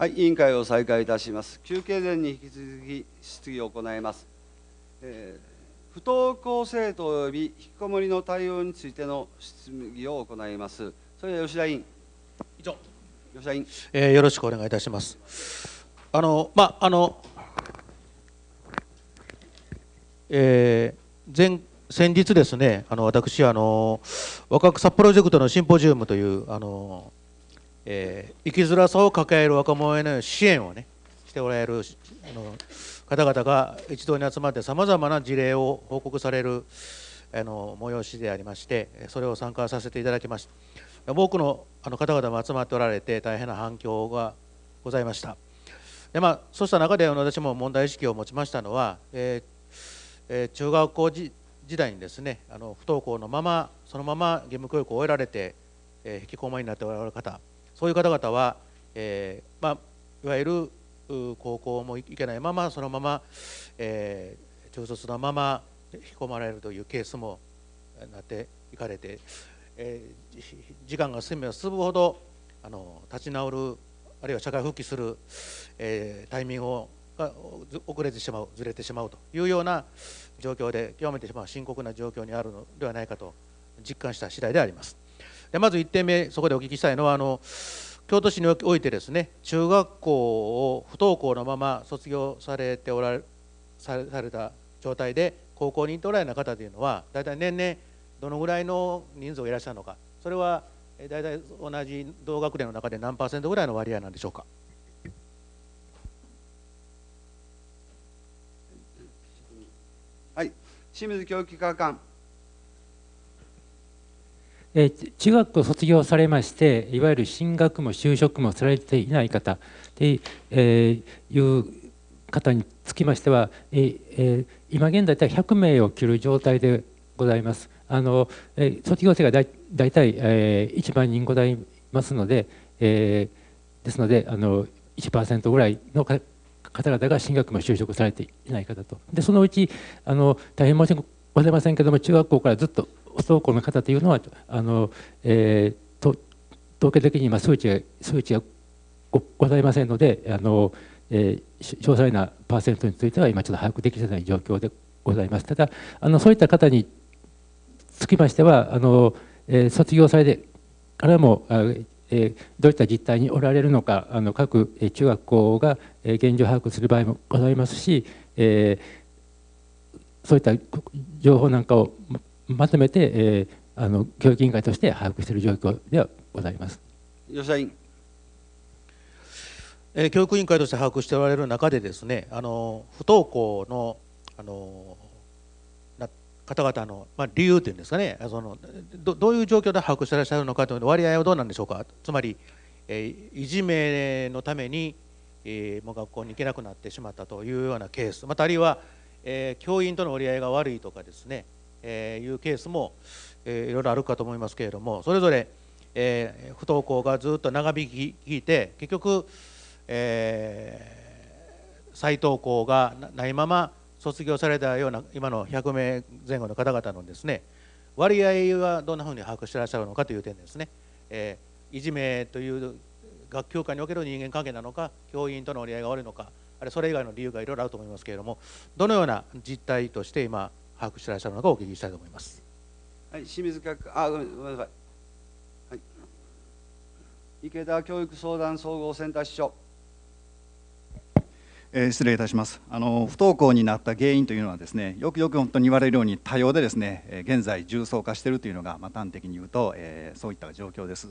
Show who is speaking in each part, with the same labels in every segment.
Speaker 1: はい、委員会を再開いたします。休憩前に引き続き質疑を行います。えー、不登校生徒及び引きこもりの対応についての質疑を行います。それでは吉田委員。以上。吉田委員、
Speaker 2: えー、よろしくお願いいたします。あのまああの、えー、前先日ですね、あの私あの若草プロジェクトのシンポジウムというあのえー、生きづらさを抱える若者への支援をねしておられるあの方々が一堂に集まってさまざまな事例を報告されるあの催しでありましてそれを参加させていただきました多くのあの方々も集まっておられて大変な反響がございましたで、まあ、そうした中で私も問題意識を持ちましたのは、えーえー、中学校時代にですねあの不登校のままそのまま義務教育を終えられて、えー、引きこもりになっておられる方そういう方々は、えー、まあ、いわゆる高校も行けないままそのまま、えー、中卒のまま引き込まれるというケースもなっていかれて、えー、時間が進めば進むほどあの立ち直るあるいは社会復帰する、えー、タイミングをが遅れてしまうずれてしまうというような状況で極めてま深刻な状況にあるのではないかと実感した次第であります。でまず1点目そこでお聞きしたいのはあの京都市においてですね中学校を不登校のまま卒業されておられされた状態で高校に行っておられな方というのは大体年々どのぐらいの人数がいらっしゃるのかそれは大体同じ同学年の中で何パーセントぐらいの割合なんでしょうか。
Speaker 1: はい、清水教育科官
Speaker 3: え中学を卒業されましていわゆる進学も就職もされていない方で、えいう方につきましては、え今現在100名を切る状態でございます。あのえ卒業生がだいたえ1万人ございますので、えですのであの1%ぐらいの方々が進学も就職されていない方とでそのうちあの大変申し訳ございませんけども中学校からずっと不登校の方というのはあの、えー、と統計的に今数値が数値がございませんのであの、えー、詳細なパーセントについては今ちょっと把握できていない状況でございますただあのそういった方につきましてはあの、えー、卒業祭でからもあ、えー、どういった実態におられるのかあの各中学校が現状把握する場合もございますし、えー、そういった情報なんかをまとめて、えー、あの教育委員会として把握している状況ではございます。
Speaker 2: 吉田委員えー、教育委員会として把握しておられる中でですねあの不登校のあの方々の、まあ、理由というんですかねそのどういう状況で把握していらっしゃるのかという割合はどうなんでしょうかつまり、えー、いじめのために、えー、もう学校に行けなくなってしまったというようなケースまたあるいは、えー、教員との折り合いが悪いとかですねえいうケースも、えー、いろいろあるかと思いますけれどもそれぞれ、えー、不登校がずっと長引きいて結局、えー、再登校がないまま卒業されたような今の100名前後の方々のですね割合はどんなふうに把握してらっしゃるのかという点ですね、えー、いじめという学級界における人間関係なのか教員との折り合いが悪いのかあれそれ以外の理由がいろいろあると思いますけれどもどのような実態として今把握していらっしゃるのかお聞きしたいと思います。
Speaker 1: はい、清水局、あごめんなさい、はい、池田教育相談総合センター支所、
Speaker 4: えー、失礼いたしますあの不登校になった原因というのはですねよくよく本当に言われるように多様でですね現在重層化しているというのが、まあ、端的に言うと、えー、そういった状況です。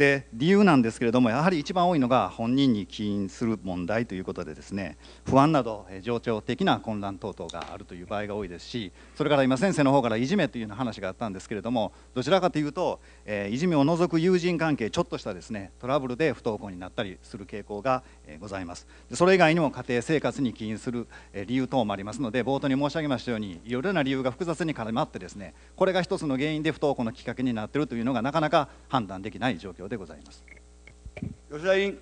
Speaker 4: で理由なんですけれどもやはり一番多いのが本人に起因する問題ということでですね不安など情緒的な混乱等々があるという場合が多いですしそれから今先生の方からいじめというような話があったんですけれどもどちらかというと、えー、いじめを除く友人関係ちょっとしたですねトラブルで不登校になったりする傾向が、えございますそれ以外にも家庭生活に起因する、え理由等もありますので冒頭に申し上げましたようにいろいろな理由が複雑に絡まってですねこれが一つの原因で不登校のきっかけになっているというのがなかなか判断できない状況でございます。吉田委員、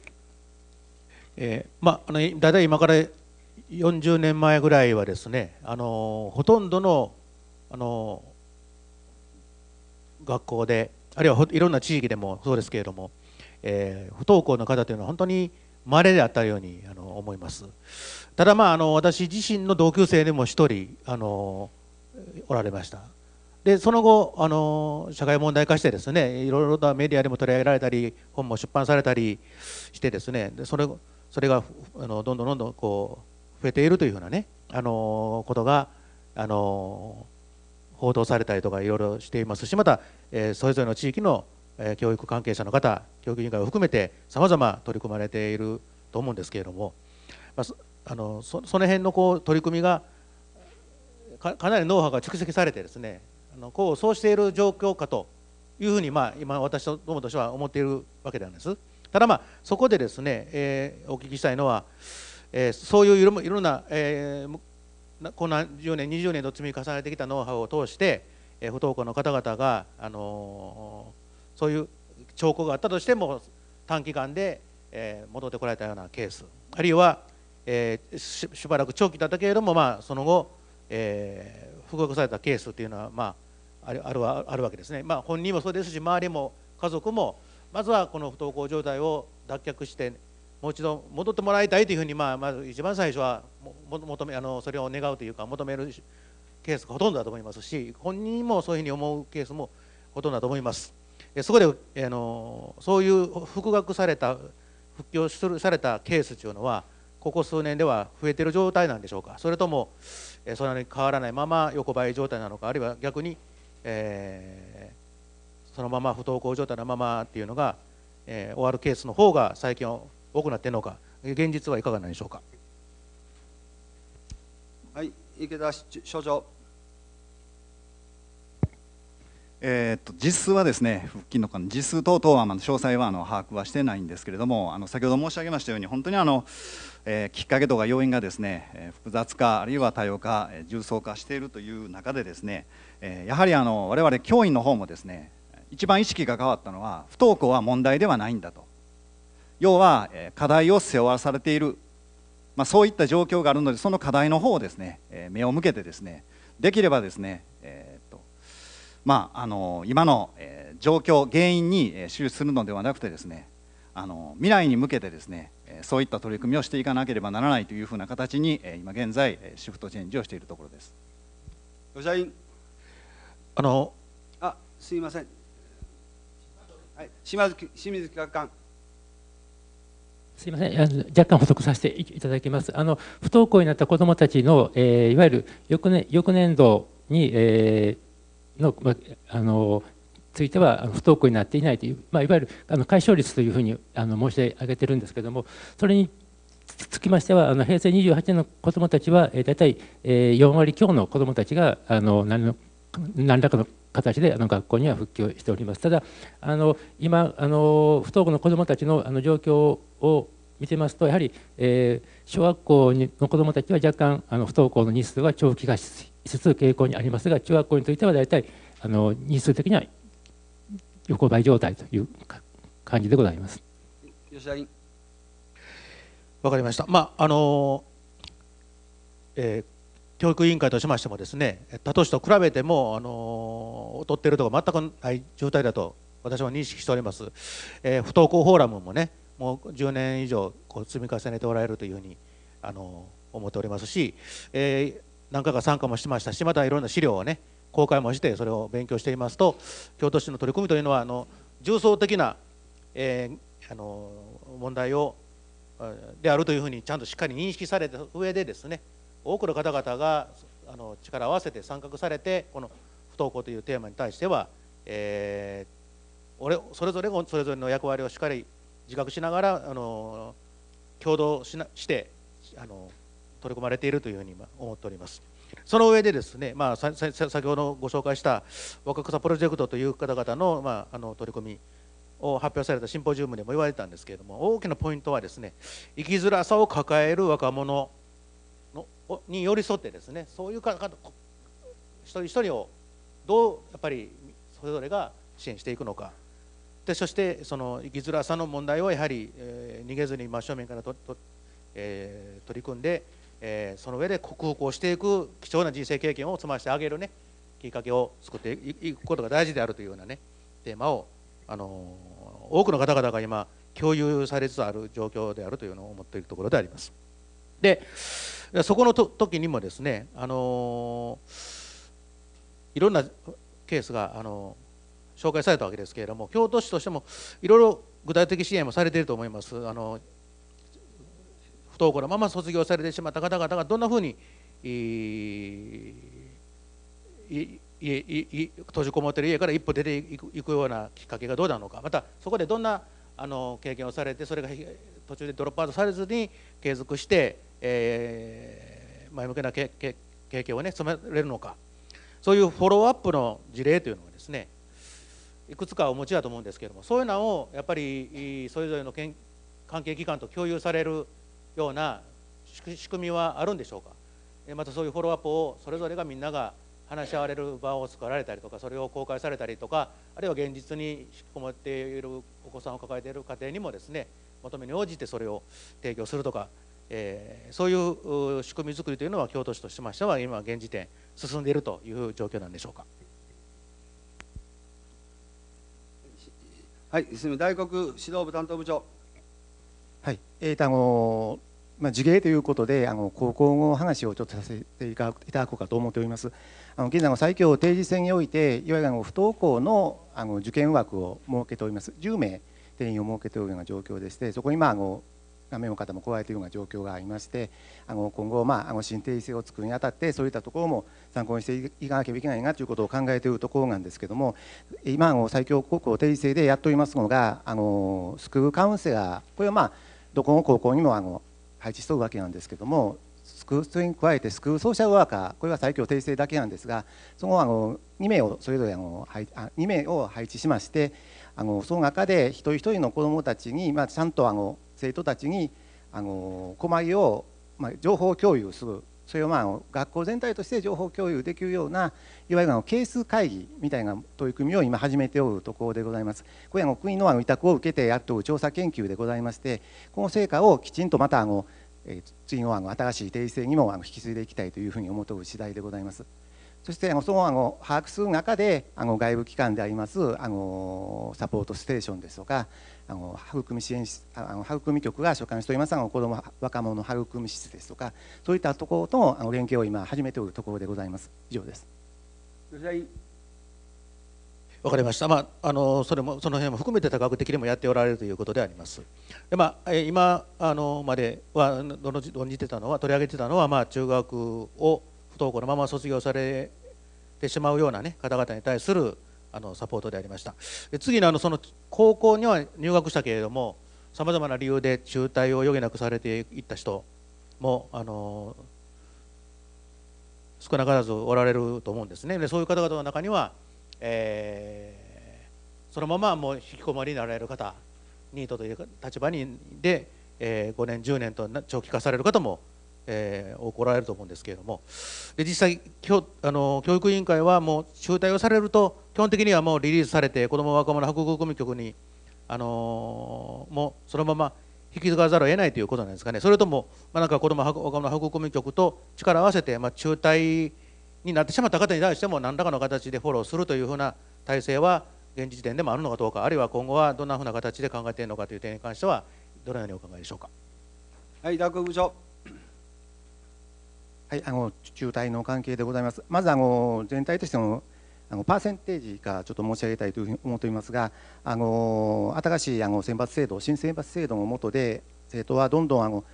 Speaker 2: えー、まあ、の大体今から40年前ぐらいはですねあのほとんどのあの学校であるいはいろんな地域でもそうですけれども、えー、不登校の方というのは本当に稀であったようにあの思いますただまああの私自身の同級生でも1人あのおられましたでその後あの社会問題化してですねいろいろなメディアでも取り上げられたり本も出版されたりしてですねでそれそれがあのどんどんどんどんこう増えているというふうなねあのことがあの報道されたりとかいろいろしていますしまた、えー、それぞれの地域の、えー、教育関係者の方教育委員会を含めてさまざま取り組まれていると思うんですけれども、まあ、あのその辺のこう取り組みがかなりノウハウが蓄積されてですねの功を奏している状況かというふうに、まあ、今私どもとしては思っているわけなんです。ただまあそこでですね、えー、お聞きしたいのは、えー、そういういろいろな、えー、この10年20年と積み重ねてきたノウハウを通して、えー、不登校の方々が、あのー、そういう兆候があったとしても短期間で、えー、戻ってこられたようなケースあるいは、えー、しばらく長期だったけれども、まあ、その後、えー、復刻されたケースというのはまああるあるあるわけですね、まあ、本人もそうですし周りも家族もまずはこの不登校状態を脱却してもう一度戻ってもらいたいというふうに、まあ、まず一番最初は求めあのそれを願うというか求めるケースがほとんどだと思いますし本人もそういうふうに思うケースもほとんどだと思いますそこであのそういう復学された復帰をするされたケースというのはここ数年では増えている状態なんでしょうかそれともそんなに変わらないまま横ばい状態なのかあるいは逆にえー、そのまま不登校状態のままっていうのが、えー、終わるケースの方が最近は多くなっているのか現実はいかがなんでしょうか。
Speaker 5: は
Speaker 1: い、池田所長。
Speaker 2: えーと、
Speaker 4: 実数はですね腹筋の間実数等々はま詳細はあの把握はしてないんですけれどもあの先ほど申し上げましたように本当にあの、えー、きっかけとか要因がですね、え複雑化あるいは多様化、え重層化しているという中でですね、えー、やはりあの我々教員の方もですね一番意識が変わったのは不登校は問題ではないんだと要は、え課題を背負わされている、まあ、そういった状況があるのでその課題の方をですね、え目を向けてですねできればですね、えーまあ、あの今の、えー、状況原因に、えー、するのではなくてですねあの未来に向けてですねそういった取り組みをしていかなければならないというふうな形に今現在シフトチェンジをしているところです吉田委員あの
Speaker 1: あすいません、はい、島津清水企画官
Speaker 3: すみませんあの若干補足させていただきますあの不登校になった子どもたちの、えー、いわゆる翌年翌年度に、えーの、まあのついては不登校になっていないという、まあ、いわゆるあの解消率というふうにあの申し上げているんですけれどもそれにつきましてはあの平成28年の子どもたちは、え大体、え4割強の子どもたちがあの何の何らかの形であの学校には復帰をしておりますただあの今あの不登校の子どもたちのあの状況を見てますとやはり、えー、小学校の子どもたちは若干あの不登校の日数は長期化しつつ傾向にありますが中学校については大体あの日数的には横ばい状態という感じでございます。
Speaker 2: 吉田わかりました。まああの、えー、教育委員会としましてもですね、他都市と比べてもあの劣っているとか全くない状態だと私も認識しております。えー、不登校フォーラムもね、もう10年以上こう積み重ねておられるというふうにあの思っておりますし、えー、何回か参加もしましたしまたいろんな資料をね公開もしてそれを勉強していますと京都市の取り組みというのはあの重層的な、えー、あの問題をであるというふうにちゃんとしっかり認識された上でですね多くの方々があの力を合わせて参画されてこの不登校というテーマに対しては、えー、俺それぞれがそれぞれの役割をしっかり自覚しながらあの共同しなしてあの取り込まれているというふうに思っております。その上でですね、まあ、先ほどご紹介した若草プロジェクトという方々の,、まあ、あの取り組みを発表されたシンポジウムでも言われたんですけれども大きなポイントはですね生きづらさを抱える若者のに寄り添ってですねそういう方一人一人をどうやっぱりそれぞれが支援していくのかでそしてその生きづらさの問題をやはり、えー、逃げずに真正面からとと、えー、取り組んでえー、その上で克服をしていく貴重な人生経験を積ませてあげるねきっかけを作っていくことが大事であるというようなねテーマを、あのー、多くの方々が今共有されつつある状況であるというのを思っているところであります。でそこのと時にもですね、あのー、いろんなケースが、あの紹介されたわけですけれども京都市としてもいろいろ具体的支援もされていると思います。あの不登校のまま卒業されてしまった方々がどんなふうに閉じこもっている家から一歩出ていくようなきっかけがどうなのかまたそこでどんなあの経験をされてそれが途中でドロップアウトされずに継続して、えー、前向きな経験をね染めれるのかそういうフォローアップの事例というのがですねいくつかお持ちだと思うんですけれどもそういうのをやっぱりそれぞれの関係機関と共有されるような仕組みはあるんでしょうかまたそういうフォローアップをそれぞれがみんなが話し合われる場を作られたりとかそれを公開されたりとかあるいは現実に引きこもっているお子さんを抱えている家庭にもですね求めに応じてそれを提供するとか、えー、そういう仕組み作りというのは京都市としましては今現時点進んでいるという状況なんでしょうか。はい、大黒指導部担当部長。
Speaker 6: はい、えー、あのまあ、事例ということであの高校の話をちょっとさせていただこうかと思っております。あの現在の最強定時制においていわゆるあの不登校のあの受験枠を設けております10名定員を設けているような状況でしてそこにまああの画面の方も加えているような状況がありましてあの今後、まあ、あの新定時制を作るにあたってそういったところも参考にしていかなければいけないなということを考えているところなんですけども今の最強高校定時制でやっておりますのがあのスクールカウンセラーこれはまあどこの高校にもあの配置しておわけなんですけどもスクそれに加えて救うソーシャルワーカーこれは最強訂正だけなんですがそのあの2名をそれぞれあのあ2名を配置しましてあのその中で一人一人の子どもたちに、まあ、ちゃんとあの生徒たちにあの困りを、まあ、情報共有するそれをまあ学校全体として情報共有できるようないわゆるあの係数会議みたいな取り組みを今始めておるところでございます。これは国のあの委託を受けてやっておる調査研究でございましてこの成果をきちんとまたあの次のあの新しい訂正にもあの引き継いでいきたいというふうに思う次第でございます。そしてそのあの把握する中であの外部機関でありますあのサポートステーションですとかあの育み支援室あの育み局が所管しておりますあの子ども若者育み施設ですとかそういったところとの連携を今始め
Speaker 2: ておるところでございます以上ですわかりました、まあ、あのそれもその辺も含めて多角的にもやっておられるということであります。でまあ、今あのまではじ論じてたのは取り上げてたのは、まあ、中学を不登校のまま卒業されてしまうような、ね、方々に対するあのサポートでありました次のあのその高校には入学したけれどもさまざまな理由で中退を余儀なくされていった人もあの少なからずおられると思うんですねでそういう方々の中には、えー、そのままもう引きこもりになられる方ニートという立場にで、えー、5年10年と長期化される方もえー、怒られると思うんですけれどもで実際教あの教育委員会はもう中退をされると基本的にはもうリリースされて子ども若者白語組局に、あのー、もうそのまま引き継がざるを得ないということなんですかねそれとも、まあ、なんか子ども若者白組局と力を合わせて、まあ、中退になってしまった方に対しても何らかの形でフォローするというふうな体制は現時点でもあるのかどうかあるいは今後はどんなふうな形で考えているのかという点に関してはどのようにお考えでしょうか。
Speaker 6: はい、学部長はい、あの中退の関係でございます。まずあの全体としてのあのパーセンテージかちょっと申し上げたいというふうに思っておりますが、あの新しいあの選抜制度、新選抜制度の下で生徒はどんどんあの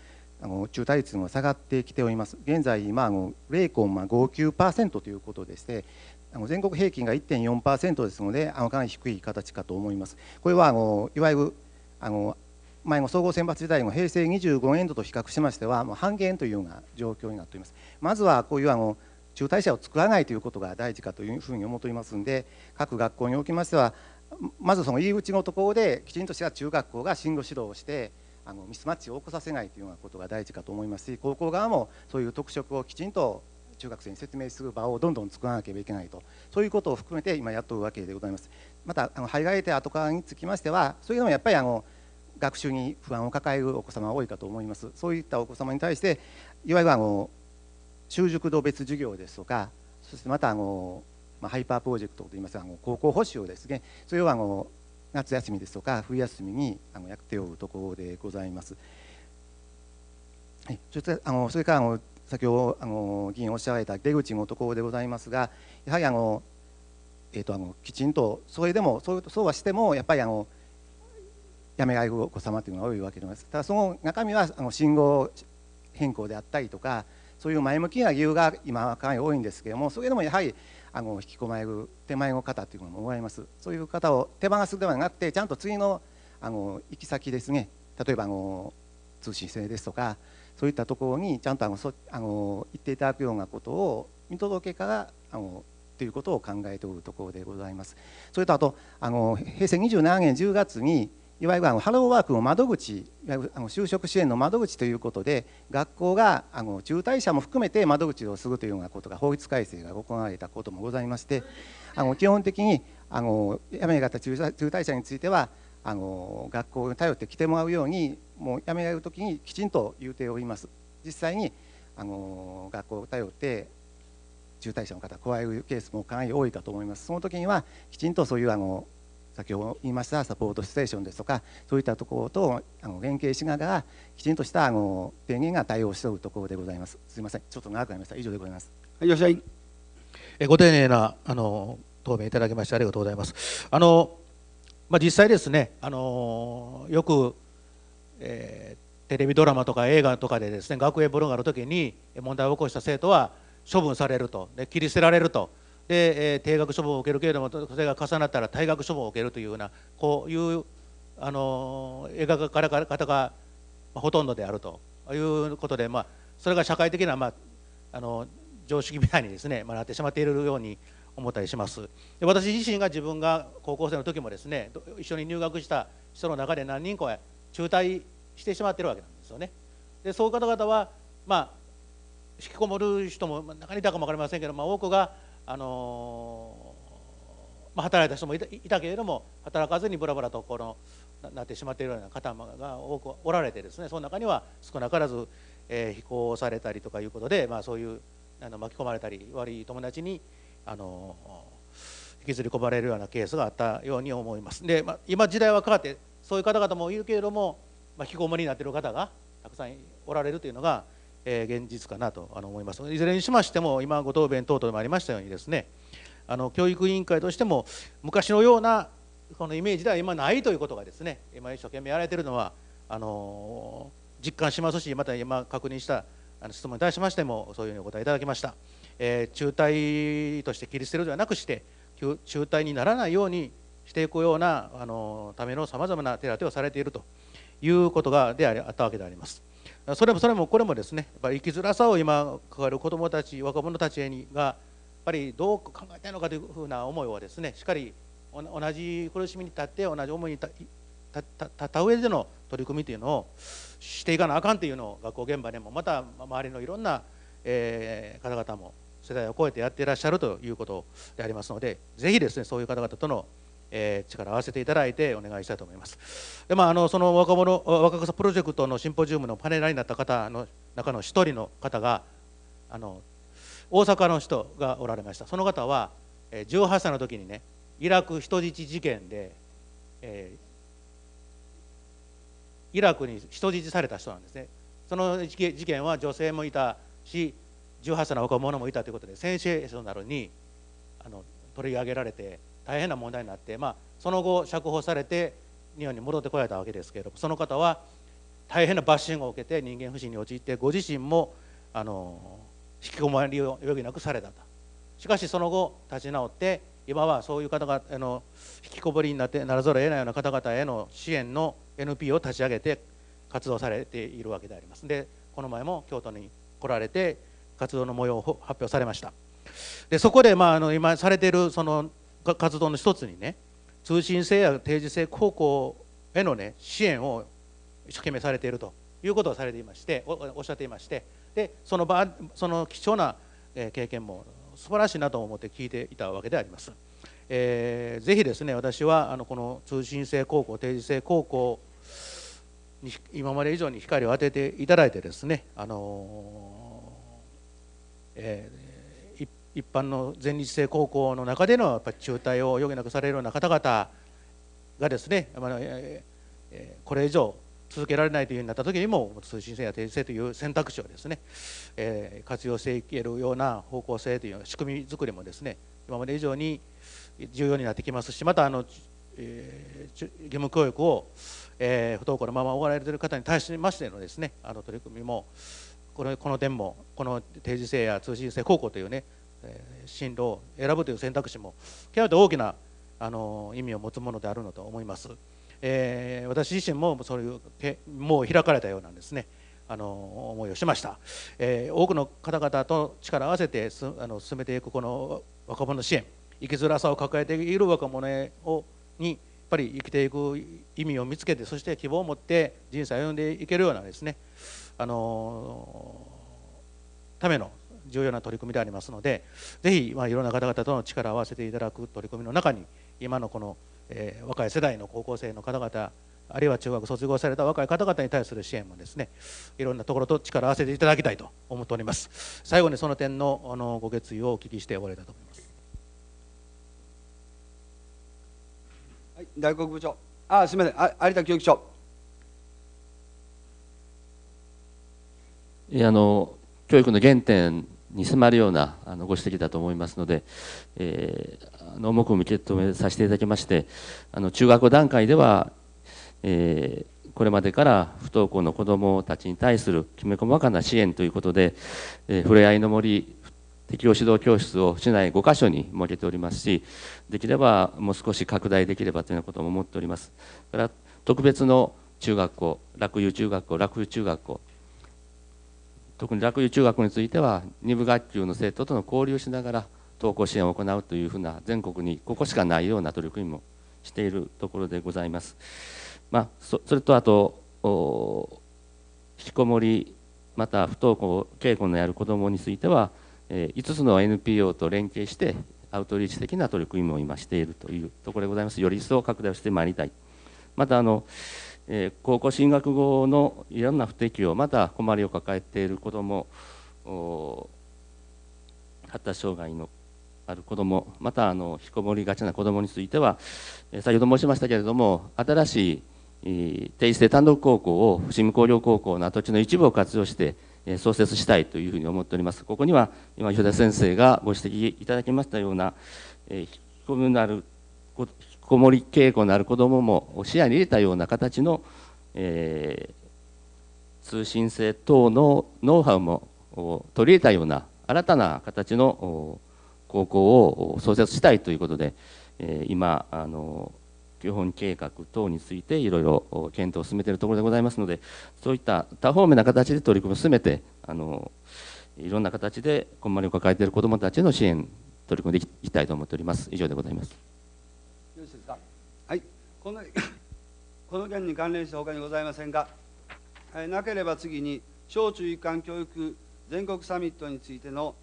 Speaker 6: あの中退率が下がってきております。現在今ああの0.59%ということでして。あの全国平均が1.4%ですので、あのかなり低い形かと思います。これはあのいわゆるあの前の総合選抜時代の平成25年度と比較しましてはもう半減というような状況になっておりますまずはこういうあの中退者を作らないということが大事かというふうに思っておりますので各学校におきましてはまずその入り口のところできちんとした中学校が進路指導をしてあのミスマッチを起こさせないというようなことが大事かと思いますし高校側もそういう特色をきちんと中学生に説明する場をどんどん作らなければいけないとそういうことを含めて今やっとるわけでございますまたあの入られて後からにつきましてはそういうのもやっぱりあの学習に不安を抱えるお子様が多いかと思いますそういったお子様に対していわゆるあの習熟度別授業ですとかそしてまたあの、まあ、ハイパープロジェクトといいますあの高校補習ですねそれをあの夏休みですとか冬休みにあのやっておるところでございます。はい、そしあのそれからあの先ほどあの議員おっしゃられた出口のところでございますがやはりあの、えーとあのきちんとそれでもそうそうはしてもやっぱりあのやめがいお子様というのが多いわけですただその中身はあの信号変更であったりとかそういう前向きな理由が今はかなり多いんですけれどもそれでもやはりあの引き込まれる手前の方というのも思いますそういう方を手放すではなくてちゃんと次のあの行き先ですね例えばあの通信制ですとかそういったところにちゃんとあのそあの行っていただくようなことを見届けからあのということを考えておるところでございます。それとあとあの平成27年10月にいわゆるあのハローワークの窓口いわゆるあの就職支援の窓口ということで学校があの中退者も含めて窓口をするというようなことが法律改正が行われたこともございましてあの基本的にあの辞め方中退者についてはあの学校に頼って来てもらうようにもう辞められるときにきちんと言うております。実際にあの学校を頼って中退者の方加えるケースもかなり多いかと思います。その時にはきちんとそういうあの先ほど言いましたサポートステーションですとかそういったところとあの連携しながらきちんとしたあの提言が対応しておるところでございますすみませんちょっと長くなりました以上でございます、
Speaker 2: はい、よっしゃいえご丁寧なあの答弁いただきましてありがとうございますあの、まあ、実際ですねあのよく、えー、テレビドラマとか映画とかでですね学園ブロがある時に問題を起こした生徒は処分されるとで切り捨てられると。で、えー、定額処分を受けるけれどもそれが重なったら退学処分を受けるというようなこういうあの描かれ方がほとんどであるということで、まあ、それが社会的な、まあ、あの常識みたいにですね、まあ、なってしまっているように思ったりしますで私自身が自分が高校生の時もですね一緒に入学した人の中で何人かは中退してしまっているわけなんですよねでそういう方々はまあ引きこもる人も中にいたかも分かりませんけど、まあ、多くがあのまあ、働いた人もいたけれども働かずにぶらぶらとこのなってしまっているような方が多くおられてですねその中には少なからず、えー、非行されたりとかいうことで、まあ、そういうあの巻き込まれたり悪い友達にあの引きずり込まれるようなケースがあったように思います。で、まあ、今時代は変わってそういう方々もいるけれども、まあ、引きこもりになっている方がたくさんおられるというのがえ現実かなと思いますいずれにしましても今ご答弁等々でもありましたようにですねあの教育委員会としても昔のようなこのイメージでは今ないということがですね今一生懸命やられているのはあの実感しますしまた今確認した質問に対しましてもそういうふうにお答えいただきました、えー、中退として切り捨てるではなくして中退にならないようにしていくようなあのためのさまざまな手立てをされているということがであったわけであります。それもそれもこれもですねやっぱり生きづらさを今抱える子どもたち若者たちがやっぱりどう考えたいのかというふうな思いはですねしっかり同じ苦しみに立って同じ思いに立った上での取り組みというのをしていかなあかんというのを学校現場でもまた周りのいろんな、方々も世代を超えてやっていらっしゃるということでありますのでぜひですねそういう方々とのえー、力を合わせていただいてお願いしたいと思います。でまあ、あのその若者若草プロジェクトのシンポジウムのパネラーになった方の中の1人の方があの大阪の人がおられました。その方は18歳の時にねイラク人質事件で、えー、イラクに人質された人なんですね。その事件は女性もいたし18歳の若者もいたということでセンセーショナルにあの取り上げられて大変な問題になって、まあ、その後釈放されて日本に戻ってこられたわけですけれどもその方は大変なバッシングを受けて人間不信に陥ってご自身もあの引きこもりを余儀なくされたとしかしその後立ち直って今はそういう方々あの引きこもりになってならざるを得ないような方々への支援の n p を立ち上げて活動されているわけでありますでこの前も京都に来られて活動の模様を発表されましたでそこで、まあ、あの今されているその活動の一つにね通信制や定時制高校への、ね、支援を一生懸命されているということをされていましておっしゃっていましてでその場その貴重な経験も素晴らしいなと思って聞いていたわけであります。えー、ぜひですね私はあのこの通信制高校定時制高校に今まで以上に光を当てていただいてですね、あのーえー一般の全日制高校の中でのやっぱ中退を余儀なくされるような方々がですね、えこれ以上続けられないというふうになった時にも通信制や定時制という選択肢をですね、え活用していけるような方向性という仕組み作りもですね今まで以上に重要になってきますしまたあの、え義務教育を、え不登校のまま終わられている方に対しましてのですねあの取り組みもこのこの点もこの定時制や通信制高校というね進路を選ぶという選択肢も極めて大きなあの意味を持つものであるのと思います、えー、私自身もそういうもう開かれたようなんですねあの思いをしました、えー、多くの方々と力を合わせてすあの進めていくこの若者支援生きづらさを抱えている若者をにやっぱり生きていく意味を見つけてそして希望を持って人生を歩んでいけるようなですねあのための重要な取り組みでありますのでぜひ、まあ、いろんな方々との力を合わせていただく取り組みの中に今のこの、えー、若い世代の高校生の方々あるいは中学卒業された若い方々に対する支援もですねいろんなところと力を合わせていただきたいと思っております最後にその点のあのご決意をお聞きして終わりたと思います、
Speaker 1: はい、大黒部長あすみませんあ有田教育長
Speaker 7: いやあの教育の原点に迫るようなあのご指摘だと思いますので、えー、あの重く受け止めさせていただきましてあの中学校段階では、えー、これまでから不登校の子どもたちに対するきめ細かな支援ということで、えー、ふれあいの森適応指導教室を市内5か所に設けておりますしできればもう少し拡大できればというようなことも思っております。から特別の中学校、洛遊中学校、洛遊中学校特に落語中学については2部学級の生徒との交流しながら登校支援を行うというふうな全国にここしかないような取り組みもしているところでございます。まあ、それとあと引きこもりまた不登校傾向のやる子どもについては、えー、5つの NPO と連携してアウトリーチ的な取り組みも今しているというところでございますより一層拡大をしてまいりたいまたあのえ高校進学後のいろんな不適応また困りを抱えている子ども発達障害のある子どもまたあの引きこもりがちな子どもについては先ほど申しましたけれども新しい定一制単独高校を伏見工業高校の跡地の一部を活用して創設したいというふうに思っております。ここには今、吉田先生がご指摘いただきましたような、え引きこもりのある、引こもり傾向のある子どもも視野に入れたような形の、えー、通信制等のノウハウも取り入れたような新たな形の高校を創設したいということで、えー、今あの基本計画等についていろいろ検討を進めているところでございますのでそういった多方面な形で取り組みを進めてあのいろんな形で困りを抱えている子どもたちの支援取り組んでいきたいと思っております以上でございます。
Speaker 1: この この件に関連して他にございませんが、えなければ次に小中一貫教育全国サミットについての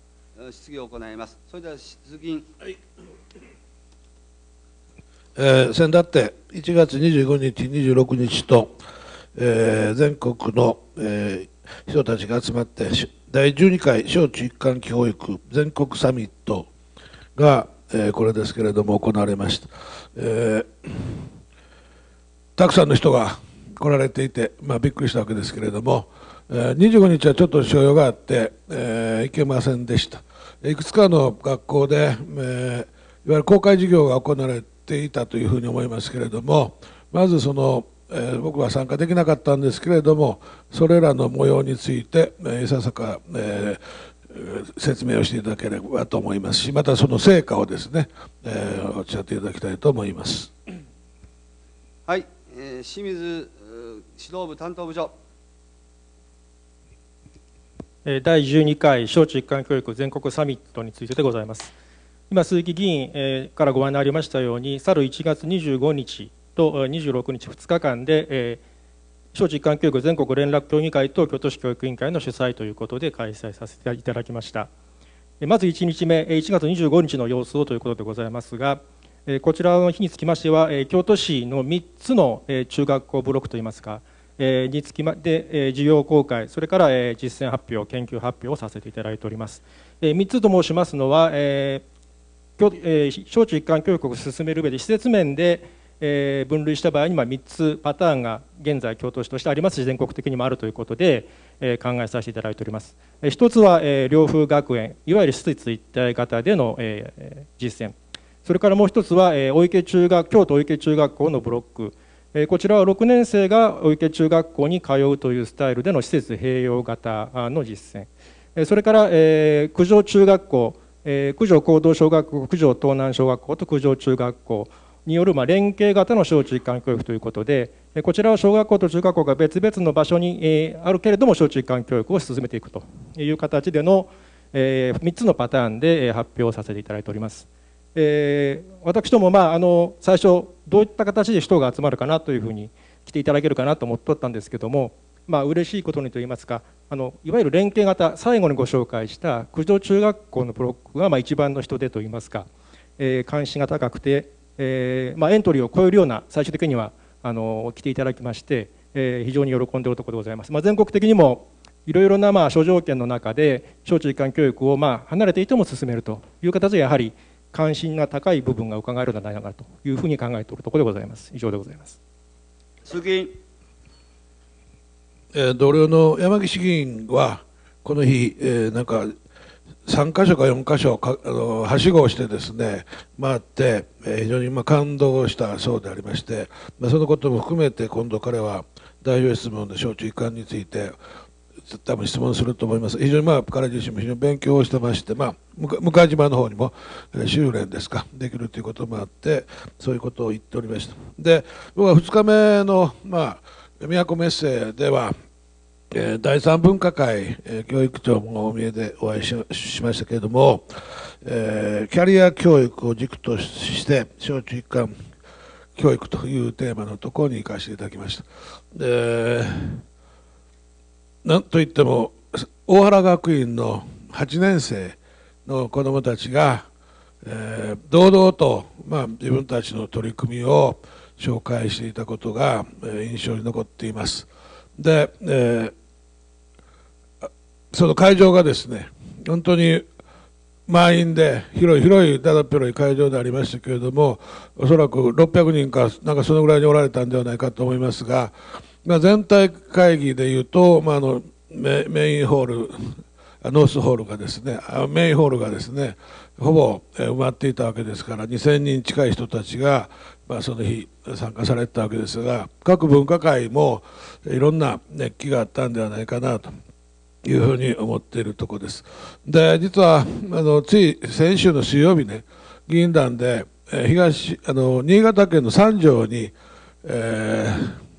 Speaker 1: 質疑を行います。それでは質疑、はい、
Speaker 8: えー、先だって1月25日、26日と、えー、全国の、えー、人たちが集まって第12回小中一貫教育全国サミットが、えー、これですけれども行われました。えーたくさんの人が来られていて、まあ、びっくりしたわけですけれども、25日はちょっと所用があって、えー、行けませんでした。いくつかの学校で、えー、いわゆる公開授業が行われていたというふうに思いますけれども、まずその、えー、僕は参加できなかったんですけれども、それらの模様について、いささか、えー、説明をしていただければと思いますし、またその成果をですね、えー、おっしゃっていただきたいと思います。
Speaker 1: はい清水指導部担当部長。
Speaker 9: 第12回小致一貫教育全国サミットについてでございます。今、鈴木議員からご案内ありましたように、去る1月25日と26日2日間で、小致一貫教育全国連絡協議会と京都市教育委員会の主催ということで開催させていただきました。まず1日目、1月25日の様子をということでございますが、こちらの日につきましては、京都市の3つの中学校ブロックといいますか、につきまで授業公開、それから実践発表、研究発表をさせていただいております。3つと申しますのは、小中一貫教育を進める上で施設面で分類した場合に3つパターンが現在京都市としてありますし全国的にもあるということで考えさせていただいております一つは両風学園いわゆる施設一体型での実践それからもう一つは、えー、池中学京都お池中学校のブロック、えー、こちらは6年生がお池中学校に通うというスタイルでの施設併用型の実践それから、えー、九条中学校、えー、九条高等小学校九条東南小学校と九条中学校によるまあ連携型の小中一貫教育ということでこちらは小学校と中学校が別々の場所にあるけれども小中一貫教育を進めていくという形での3つのパターンで発表させていただいております。えー、私ども、まあ、あの最初どういった形で人が集まるかなというふうに来ていただけるかなと思っとったんですけども、まあ嬉しいことにといいますかあのいわゆる連携型最後にご紹介した九条中学校のブロックがまあ一番の人出といいますか、えー、関心が高くて、えーまあ、エントリーを超えるような最終的にはあの来ていただきまして、えー、非常に喜んでいるところでございます。まあ、全国的にもいろいろなまあ諸条件の中で小中一貫教育をまあ離れていても進めるという形でやはり関心が高い部分が伺えるのではないかというふうに考えておるところでございます。以上でございます。
Speaker 1: 次、
Speaker 8: えー、同僚の山岸議員はこの日、えー、なんか三箇所か四箇所かあのはしごをしてですね回って、えー、非常にまあ感動したそうでありまして、まあ、そのことも含めて今度彼は代表質問の招致移管について多分質問すると思います。非常にまあ彼自身も非常に勉強をしてまして、まあ、向島の方にも修練ですかできるということもあってそういうことを言っておりました。で僕は2日目の、まあ、都メッセではえ第3分科会、え教育長もお見えでお会いしましたけれども、えキャリア教育を軸として小中一貫教育というテーマのところに行かせていただきました。でなんといっても大原学院の8年生の子どもたちが、えー、堂々と、まあ、自分たちの取り組みを紹介していたことが、えー、印象に残っています。で、えー、その会場がですね本当に満員で広い広いだだっ広い会場でありましたけれどもおそらく600人かなんかそのぐらいにおられたんではないかと思いますが。まあ、全体会議でいうと、まあ、あのメインホールノースホールがですねメインホールがですねほぼ埋まっていたわけですから2000人近い人たちが、まあ、その日参加されてたわけですが各分科会もいろんな熱気があったんではないかなというふうに思っているところです。で実はあのつい先週の水曜日ね議員団で東あの新潟県の三条に、えー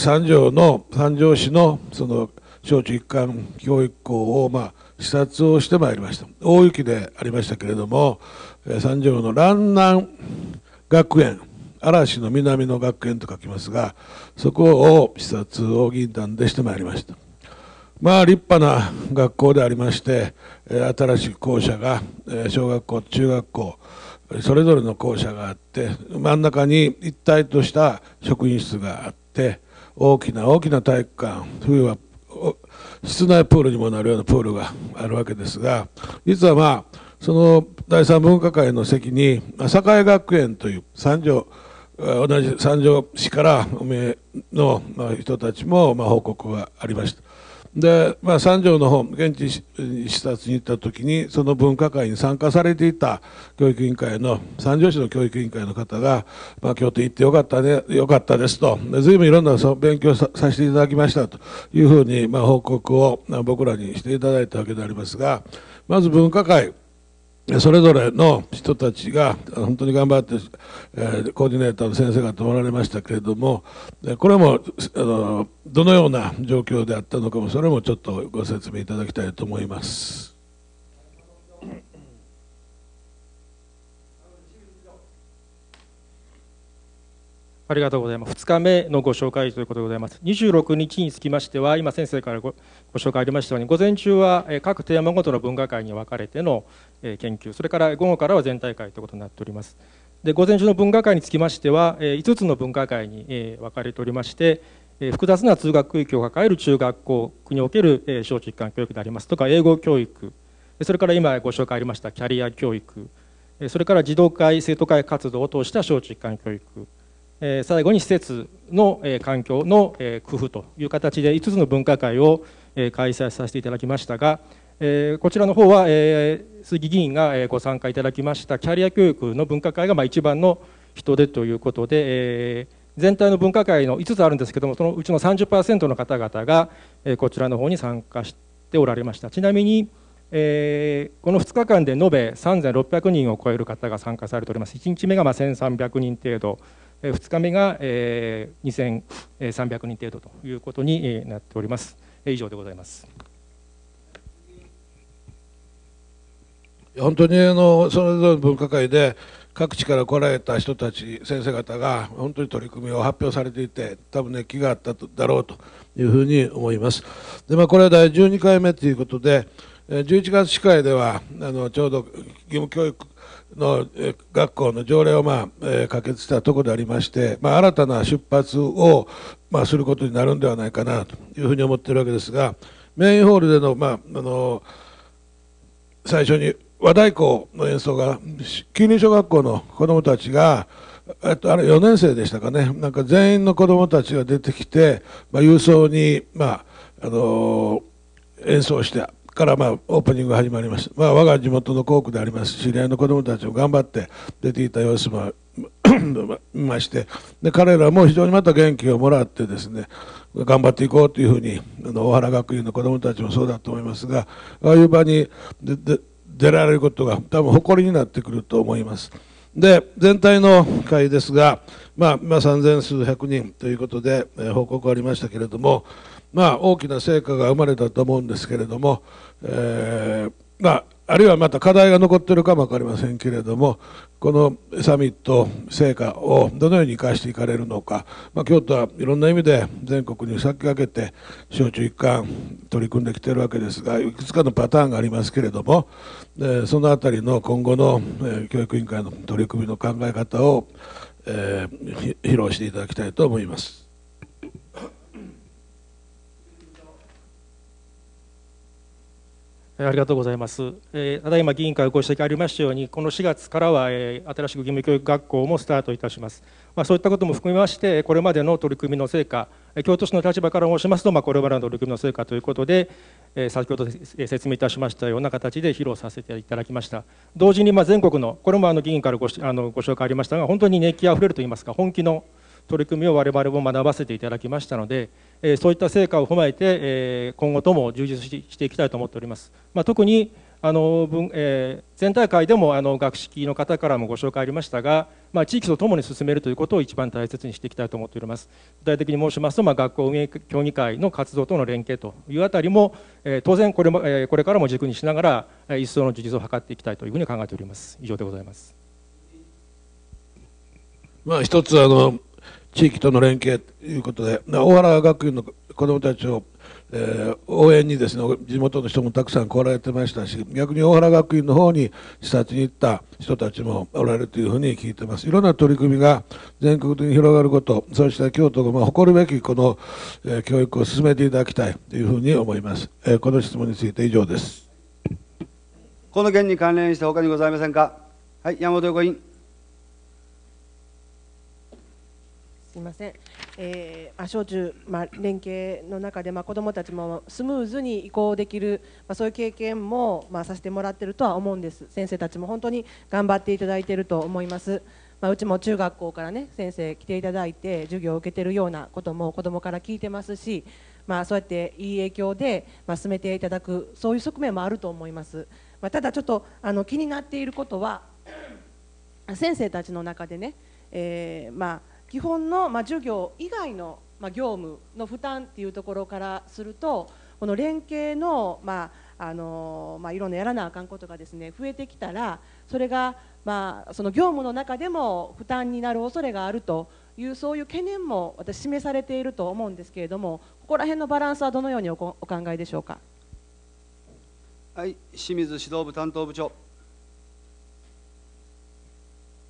Speaker 8: 三条の三条市のその小中一貫教育校をまあ視察をしてまいりました大雪でありましたけれども三条の蘭南学園嵐の南の学園と書きますがそこを視察を員団でしてまいりましたまあ立派な学校でありまして新しい校舎が小学校中学校それぞれの校舎があって真ん中に一体とした職員室があって大きな大きな体育館冬は室内プールにもなるようなプールがあるわけですが実はまあその第三文化会の席に栄学園という三条同じ三条市からの人たちも報告がありました。で、まあ、三条の方、現地視察に行った時に、その分科会に参加されていた教育委員会の、三条市の教育委員会の方が、まあ、京都行ってよかったね、よかったですと、ずいぶんいろんな勉強させていただきましたというふうに、まあ、報告を僕らにしていただいたわけでありますが、まず分科会、それぞれの人たちが本当に頑張って、えー、コーディネーターの先生方おられましたけれどもこれもあのどのような状況であったのかもそれもちょっとご説明いただきたいと思います。
Speaker 9: ありがとうございます。2日目のご紹介ということでございます。26日につきましては、今先生からご紹介ありましたように、午前中は各テーマごとの分科会に分かれての研究それから午後からは全体会ということになっておりますで午前中の分科会につきましては5つの分科会に分かれておりまして複雑な通学区域を抱える中学校区における小中間教育でありますとか英語教育それから今ご紹介ありましたキャリア教育それから児童会生徒会活動を通した小中間教育最後に施設の環境の工夫という形で5つの分科会を開催させていただきましたがえー、こちらの方は、えー、鈴木議員がご参加いただきましたキャリア教育の分科会がまあ一番の人手ということで、えー、全体の分科会の5つあるんですけどもそのうちの30%の方々が、えー、こちらの方に参加しておられましたちなみに、えー、この2日間で延べ3600人を超える方が参加されております1日目がまあ1300人程度2日目が、2300人程度ということになっております以上でございます。
Speaker 8: 本当にあのそれぞれの分科会で各地から来られた人たち先生方が本当に取り組みを発表されていて多分熱、ね、気があっただろうというふうに思いますで、まあ、これは第12回目ということで11月市会ではあのちょうど義務教育の学校の条例を、まあえー、可決したところでありまして、まあ、新たな出発を、まあ、することになるんではないかなというふうに思っているわけですがメインホールでの,、まあ、あの最初に和太鼓の演奏が九人小学校の子どもたちがえっと、あれ4年生でしたかね、なんか全員の子どもたちが出てきて、まあ、郵送に、まああのー、演奏してから、まあ、オープニングが始まります、まあ、我が地元の校区であります知り合いの子どもたちも頑張って出ていた様子も見 ましてで彼らも非常にまた元気をもらってですね頑張っていこうというふうにあの大原学院の子どもたちもそうだと思いますがああいう場にでで出られることが多分誇りになってくると思います。で全体の会ですが、まあ、今3000数百人ということで、えー、報告ありましたけれども、まあ、大きな成果が生まれたと思うんですけれども、えー、まああるいはまた課題が残ってるかも分かりませんけれども、このサミット成果をどのように生かしていかれるのか、まあ、京都はいろんな意味で全国に先駆けて、小中一貫取り組んできているわけですが、いくつかのパターンがありますけれども、そのあたりの今後の、え教育委員会の取り組みの考え方を、え披露していただきたいと思います。
Speaker 9: ありがとうございます、えただいま議員からご指摘ありましたようにこの4月からは、え新しく義務教育学校もスタートいたします、まあ、そういったことも含めましてこれまでの取り組みの成果京都市の立場から申しますと、まあ、これまでの取り組みの成果ということで、え先ほど説明いたしましたような形で披露させていただきました同時にま全国のこれもあの議員からごあのご紹介ありましたが本当に熱気あふれるといいますか本気の取り組みを我々も学ばせていただきましたので、えそういった成果を踏まえて、え今後とも充実していきたいと思っております。まあ、特にあのえー、全大会でもあの学識の方からもご紹介ありましたが、まあ、地域とともに進めるということを一番大切にしていきたいと思っております具体的に申しますと、まあ、学校運営協議会の活動との連携というあたりも、えー、当然これも、えー、これからも軸にしながら、えー、一層の充実を図っていきたいというふうに考えております以上でございます、まあ、一つ
Speaker 8: あの地域との連携ということで大原学院の子どもたちを、えー、応援にですね地元の人もたくさん来られてましたし逆に大原学院の方に視察に行った人たちもおられるというふうに聞いてますいろんな取り組みが全国的に広がることそして京都がま誇るべきこの、え教育を進めていただきたいというふうに思います、えこの質問について以上です
Speaker 1: この件に関連して他にございませんかはい山本横委員
Speaker 10: すみません、えーまあ、小中、まあ、連携の中で、まあ、子どもたちもスムーズに移行できる、まあ、そういう経験も、まあ、させてもらってるとは思うんです先生たちも本当に頑張っていただいていると思います、まあ、うちも中学校からね先生来ていただいて授業を受けてるようなことも子どもから聞いてますし、まあ、そうやっていい影響で、まあ、進めていただくそういう側面もあると思います、まあ、ただちょっとあの気になっていることは先生たちの中でね、えー、まあ基本の、まあ、授業以外の、まあ、業務の負担っていうところからするとこの連携の、まああのまあ、いろんなやらなあかんことがですね増えてきたらそれが、まあ、その業務の中でも負担になる恐れがあるというそういう懸念も私示されていると思うんですけれどもここら辺のバランスはどのようにお考えでしょうか。
Speaker 1: はい清水指導部担当部長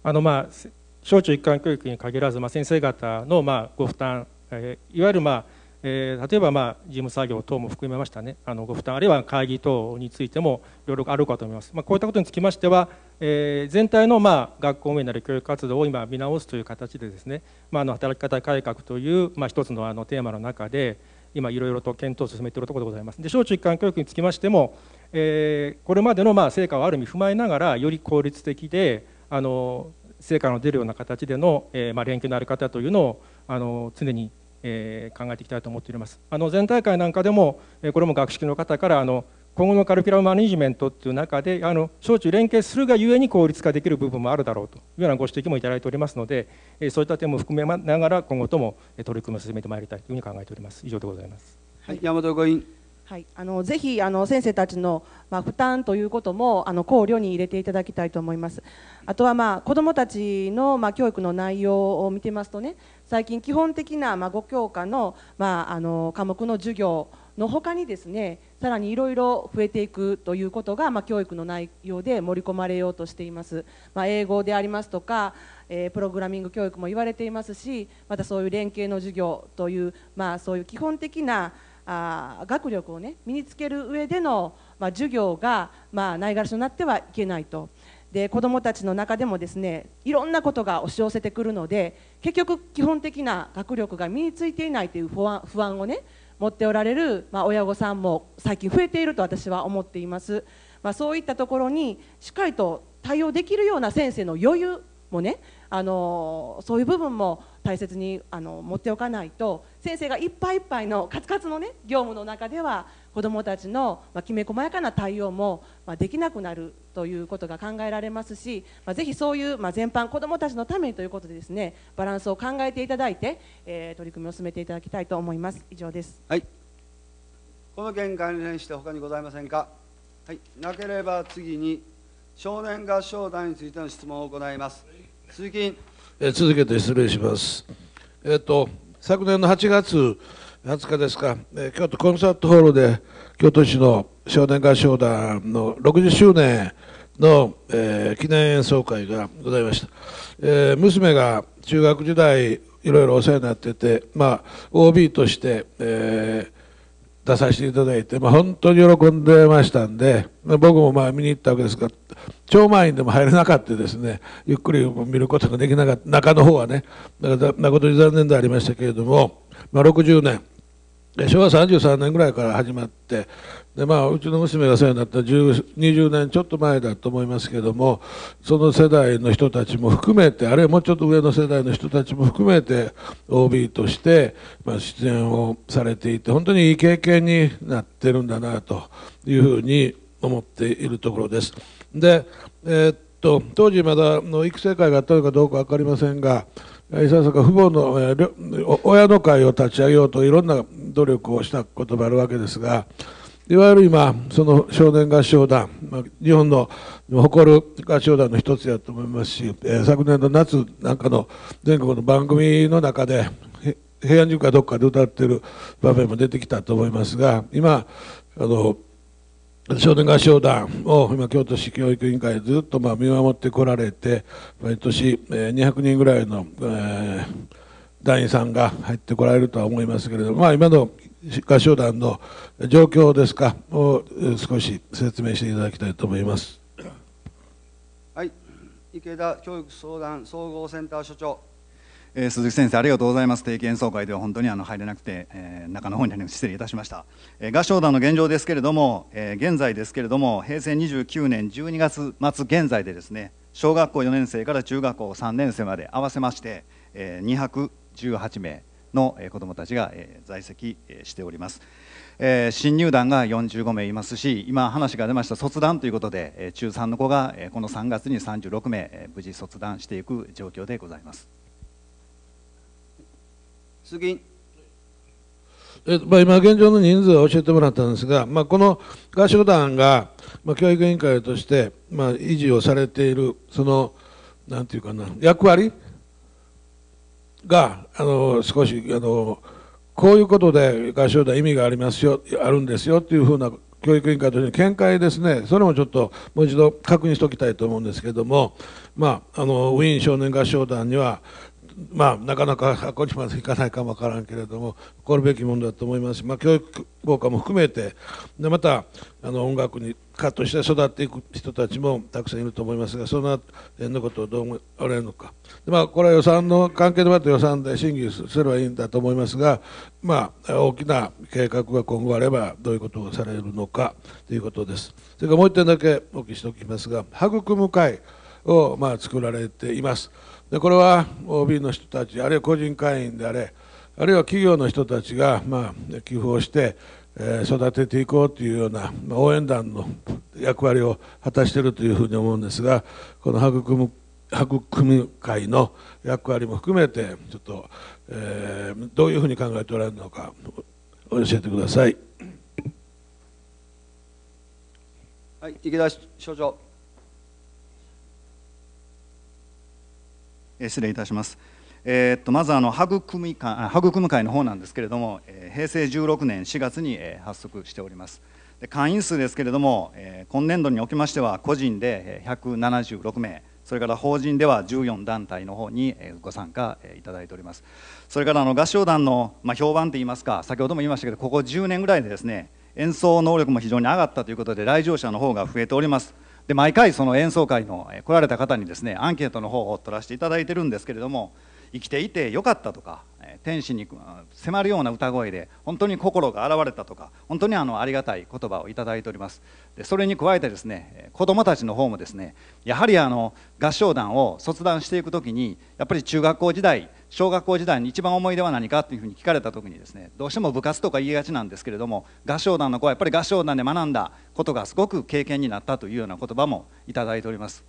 Speaker 9: あのまあ小中一貫教育に限らず、まあ、先生方のまあご負担、えー、いわゆるまあ、えー、例えばまあ事務作業等も含めましたねあのご負担あるいは会議等についてもいろいろあるかと思います、まあ、こういったことにつきましては、えー、全体のまあ学校運営なる教育活動を今見直すという形でですね、まあ、あの働き方改革というまあ一つのあのテーマの中で今いろいろと検討を進めているところでございますで小中一貫教育につきましても、えー、これまでのまあ成果をある意味踏まえながらより効率的であの成果の出るような形での、えー、まあ、連携のあり方というのをあの常に、えー、考えていきたいと思っておりますあの全大会なんかでも、えこれも学識の方からあの今後のカリキュラムマネジメントっていう中であの小中連携するがゆえに効率化できる部分もあるだろうというようなご指摘もいただいておりますので、えそういった点も含めながら今後とも取り組みを進めてまいりたいというふうに考えております以上でございます、はい、山田
Speaker 1: 委員
Speaker 10: はい、あのぜひあの先生たちの、まあ、負担ということもあの考慮に入れていただきたいと思います。あとは、まあ、子どもたちの、まあ、教育の内容を見てますとね最近基本的な、まあ、5教科の,、まあ、あの科目の授業のほかにですねさらにいろいろ増えていくということが、まあ、教育の内容で盛り込まれようとしています、まあ、英語でありますとか、えプログラミング教育も言われていますしまたそういう連携の授業という、まあ、そういう基本的なあ学力を、ね、身につける上での、まあ、授業が、まあ、ないがしろになってはいけないとで子どもたちの中でもですねいろんなことが押し寄せてくるので結局基本的な学力が身についていないという不安不安をね持っておられる、まあ、親御さんも最近増えていると私は思っています、まあ、そういったところにしっかりと対応できるような先生の余裕もねあのそういう部分も大切にあの持っておかないと先生がいっぱいいっぱいのカツカツの、ね、業務の中では子どもたちの、まあ、きめ細やかな対応も、まあ、できなくなるということが考えられますし、まあ、ぜひそういう、まあ、全般子どもたちのためにということでですねバランスを考えていただいて、えー、取り組みを進めていただきたいと思います以上です、はい、
Speaker 1: この件関連して他にございませんか、はい、なければ次に少年合唱団についての質問を行います鈴木
Speaker 8: え続けて失礼します。えー、と、昨年の8月20日ですか、え京都コンサートホールで京都市の少年合唱団の60周年の、えー、記念演奏会がございました、えー、娘が中学時代いろいろお世話になってて、まあ、OB として、えー出させていただいて、まあ、本当に喜んでましたんで、僕もまあ見に行ったわけですが、超満員でも入れなかったですね、ゆっくり見ることができなかった、中の方はね、だから誠に残念でありましたけれども、まあ、60年、昭和33年ぐらいから始まって、でまあ、うちの娘が世話になった20年ちょっと前だと思いますけどもその世代の人たちも含めてあるいはもうちょっと上の世代の人たちも含めて OB として、まあ、出演をされていて本当にいい経験になってるんだなというふうに思っているところです。で、えー、っと当時まだの育成会があったのかどうか分かりませんがいささか父母の親の会を立ち上げようといろんな努力をしたこともあるわけですが。いわゆる今その少年合唱団日本の誇る合唱団の一つやと思いますし、え昨年の夏なんかの全国の番組の中で平安中かどっかで歌っている場面も出てきたと思いますが今あの少年合唱団を今京都市教育委員会ずっとまあ見守ってこられて毎年200人ぐらいの、えー、団員さんが入ってこられるとは思いますけれども、まあ、今の合唱団の状況ですかを少し説明していただきたいと思います。
Speaker 1: はい、池田教育相談総合センター所長。
Speaker 4: えー、鈴木先生ありがとうございます定期演奏会では本当にあの入れなくて、えー、中の方に失礼いたしました、えー、合唱団の現状ですけれども、え現在ですけれども平成29年12月末現在でですね小学校4年生から中学校3年生まで合わせまして、え218名の子どもたちが在籍しております。新入団が45名いますし今話が出ました卒団ということで中3の子がこの3月に36名無事卒団していく状況でございます
Speaker 1: 次
Speaker 8: えまあ、今現状の人数を教えてもらったんですが、まあ、この合唱団が、まあ、教育委員会として、まあ、維持をされているそのなんていうかな役割があの少しあのこういうことで合唱団意味がありますよあるんですよというふうな教育委員会としての見解ですねそれもちょっともう一度確認しておきたいと思うんですけれども、まあ、あのウィーン少年合唱団にはまあ、なかなかそこにまでいかないかもわからんけれども起こるべきものだと思いますし、まあ、教育効果も含めてでまたあの音楽に家として育っていく人たちもたくさんいると思いますがその辺のことをどう思われるのかで、まあ、これは予算の関係でまた予算で審議すればいいんだと思いますが、まあ、大きな計画が今後あればどういうことをされるのかということですそれからもう1点だけお聞きしておきますが育む会をまあ作られています。でこれは OB の人たちあるいは個人会員であれあるいは企業の人たちが、まあ、寄付をして、えー、育てていこうというような、まあ、応援団の役割を果たしているというふうに思うんですがこの育む育む会の役割も含めてちょっと、えー、どういうふうに考えておられるのか教えてください。
Speaker 1: はい、池田所長。
Speaker 4: 失礼いたします。えー、っとまずあの育みか育む会の方なんですけれども、えー、平成16年4月に、えー、発足しております。で会員数ですけれども、えー、今年度におきましては個人で176名。それから法人では14団体の方にご参加いただいております。それからあの合唱団のま評判といいますか、先ほども言いましたけど、ここ10年ぐらいでですね、演奏能力も非常に上がったということで、来場者の方が増えております。で毎回その演奏会の来られた方にですねアンケートの方を取らせていただいてるんですけれども生きていてよかったとか天使に迫るような歌声で本当に心が現れたとか本当にあのありがたい言葉をいただいておりますでそれに加えてですね子どもたちの方もですねやはりあの合唱団を卒団していく時にやっぱり中学校時代小学校時代に一番思い出は何かというふうに聞かれた時にですねどうしても部活とか言いがちなんですけれども合唱団の子はやっぱり合唱団で学んだことがすごく経験になったというような言葉もいただいております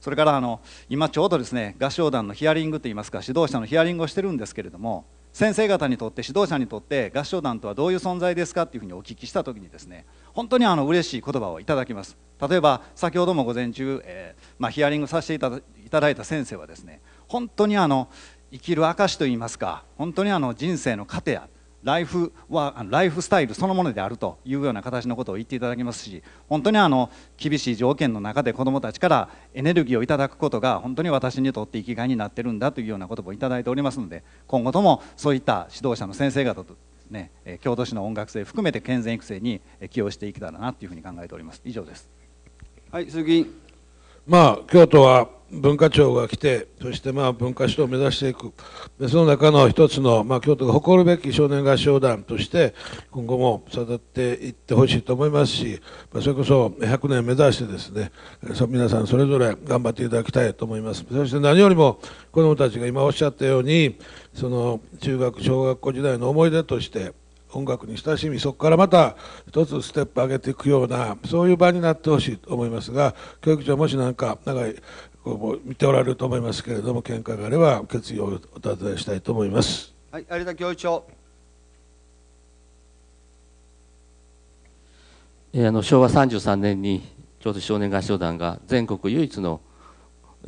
Speaker 4: それからあの今ちょうどですね合唱団のヒアリングといいますか指導者のヒアリングをしてるんですけれども先生方にとって指導者にとって合唱団とはどういう存在ですかというふうにお聞きした時にですね本当にあの嬉しい言葉をいただきます例えば先ほども午前中、えー、まあ、ヒアリングさせていただいた先生はですね本当にあの生きる証といいますか本当にあの人生の糧やライフはライフスタイルそのものであるというような形のことを言っていただきますし本当にあの厳しい条件の中で子どもたちからエネルギーをいただくことが本当に私にとって生きがいになってるんだというようなこともいただいておりますので今後ともそういった指導者の先生方とですね京都市の音楽性含めて健全育成に寄与していけたらなというふうに考えております以上ですはい鈴木
Speaker 8: まあ、京都は文化庁が来て、そしてまあ文化首都を目指していく、でその中の一つの、まあ、京都が誇るべき少年合唱団として、今後も育っていってほしいと思いますし、まあ、それこそ100年目指して、ですね皆さんそれぞれ頑張っていただきたいと思います。そして何よりも子どもたちが今おっしゃったように、その中学、小学校時代の思い出として、音楽に親しみそこからまた一つステップ上げていくようなそういう場になってほしいと思いますが教育長もし何か長い見ておられると思いますけれども見解があれば決意をお尋ねし
Speaker 1: たいと思います。はい、有田教育長
Speaker 7: あの昭和33年に京都少年合唱団が全国唯一の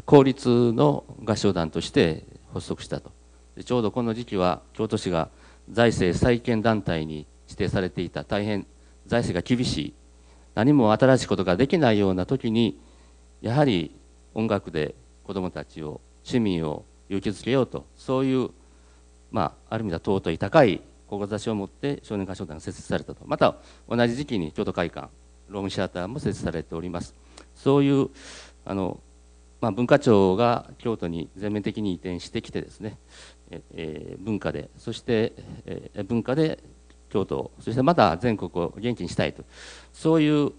Speaker 7: 公立の合唱団として発足したとちょうどこの時期は京都市が財政再建団体に指定されていた大変財政が厳しい何も新しいことができないような時にやはり音楽で子どもたちを市民を勇気づけようとそういうまあある意味では尊い高い志を持って少年歌唱団が設立されたとまた同じ時期に京都会館ロームシアターも設置されておりますそういうあの、まあ、文化庁が京都に全面的に移転してきてですねえ文化でそして、え文化で京都そしてまた全国を元気にしたいとそういう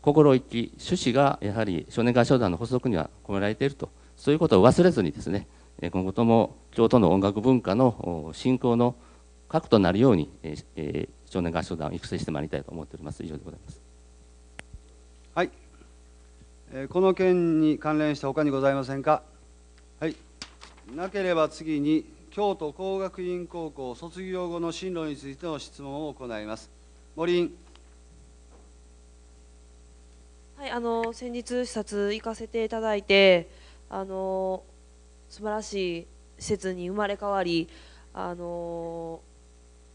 Speaker 7: 心意気趣旨がやはり少年合唱団の発足には込められているとそういうことを忘れずにですね今後とも京都の音楽文化の振興の核となるように、え少年合唱団を育成してまいりたいと思っております以上でございます
Speaker 1: はい、えこの件に関連して他にございませんかはいなければ次に京都工学院高校卒業後の進路についての質問を行います森
Speaker 11: 院はいあの先日視察行かせていただいてあの素晴らしい施設に生まれ変わりあの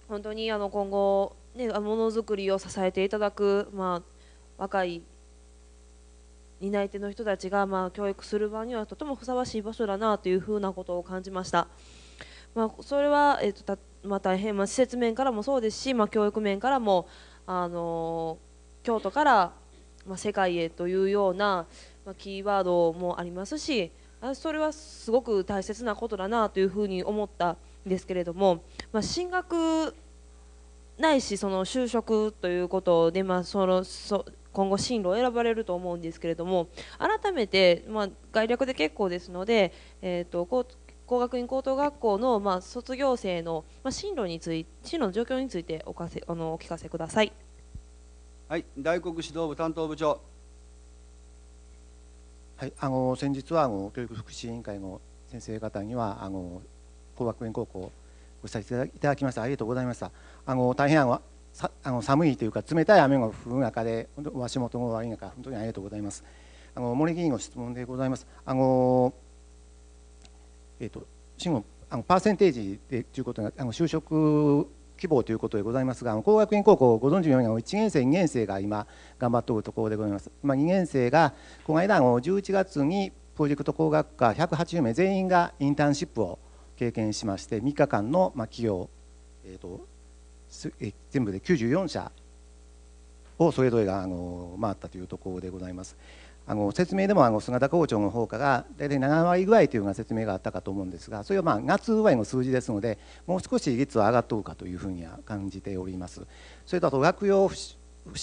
Speaker 11: 本当にあの今後、ね、ものづくりを支えていただく、まあ、若い担い手の人たちが、まあ、教育する場にはとてもふさわしい場所だなというふうなことを感じました。まあ、それは、えーとまあ、大変、まあ、施設面からもそうですし、まあ、教育面からも、あの京都から、まあ、世界へというような、まあ、キーワードもありますしそれはすごく大切なことだなというふうに思ったんですけれども、まあ、進学ないしその就職ということで、まあ、そのそ今後進路を選ばれると思うんですけれども改めて、まあ、概略で結構ですので、えーと工学院高等学校の、まあ、卒業生の、まあ、進路につい進路の状況についておかせあのお聞かせください。
Speaker 1: はい、大黒指導部担当部長。
Speaker 6: はい、あの先日はあの教育福祉委員会の先生方にはあの工学院高校ご視聴いただきましたありがとうございました。あの大変あのさあの寒いというか冷たい雨が降る中で本当お足元の悪い中本当にありがとうございます。あの森議員の質問でございます。あのえーと、と信あのパーセンテージでということあの就職希望ということでございますが、工学院高校、ご存知のように、1年生、2年生が今、頑張っておるところでございます。まあ、2年生が、この間、11月にプロジェクト工学科180名全員がインターンシップを経験しまして、3日間の、まあ、企業、えーとえ全部で94社をそれぞれが、あの回ったというところでございます。あの説明でもあの菅田校長の方から大体7割ぐらいというような説明があったかと思うんですがそれはまあ夏ぐらいの数字ですのでもう少し率は上がっとるかというふうには感じておりますそれとあと学用伏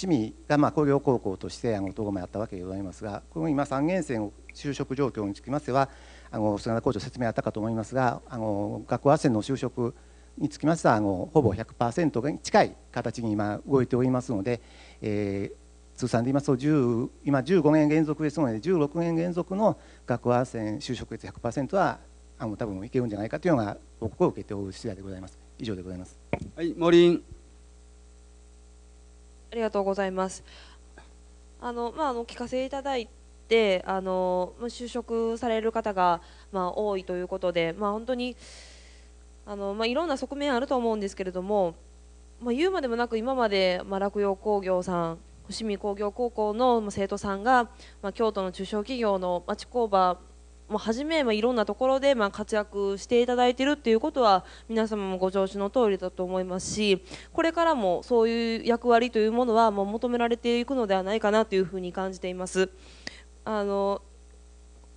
Speaker 6: 見がまあ工業高校としてあのもやったわけでございますがこの今3年生の就職状況につきましてはあの菅田校長説明あったかと思いますがあの学校斡旋の就職につきましてはあのほぼ100%に近い形に今動いておりますので、えー、通算で言いますと10今15年連続ですので16年連続の学和線就職率100%はあの多分いけるんじゃないかというのが僕を受けておる次第でございます以上でございますはい森
Speaker 11: ありがとうございますあのまああの聞かせいただいてあの就職される方がまあ多いということでまあ本当にあのまあいろんな側面あると思うんですけれどもまあ言うまでもなく今までまあ落葉工業さん伏見工業高校の生徒さんが、まあ、京都の中小企業の町工場もはじめ、まあ、いろんなところで、まあ、活躍していただいているということは皆様もご承知の通りだと思いますしこれからもそういう役割というものはもう求められていくのではないかなというふうに感じています。あの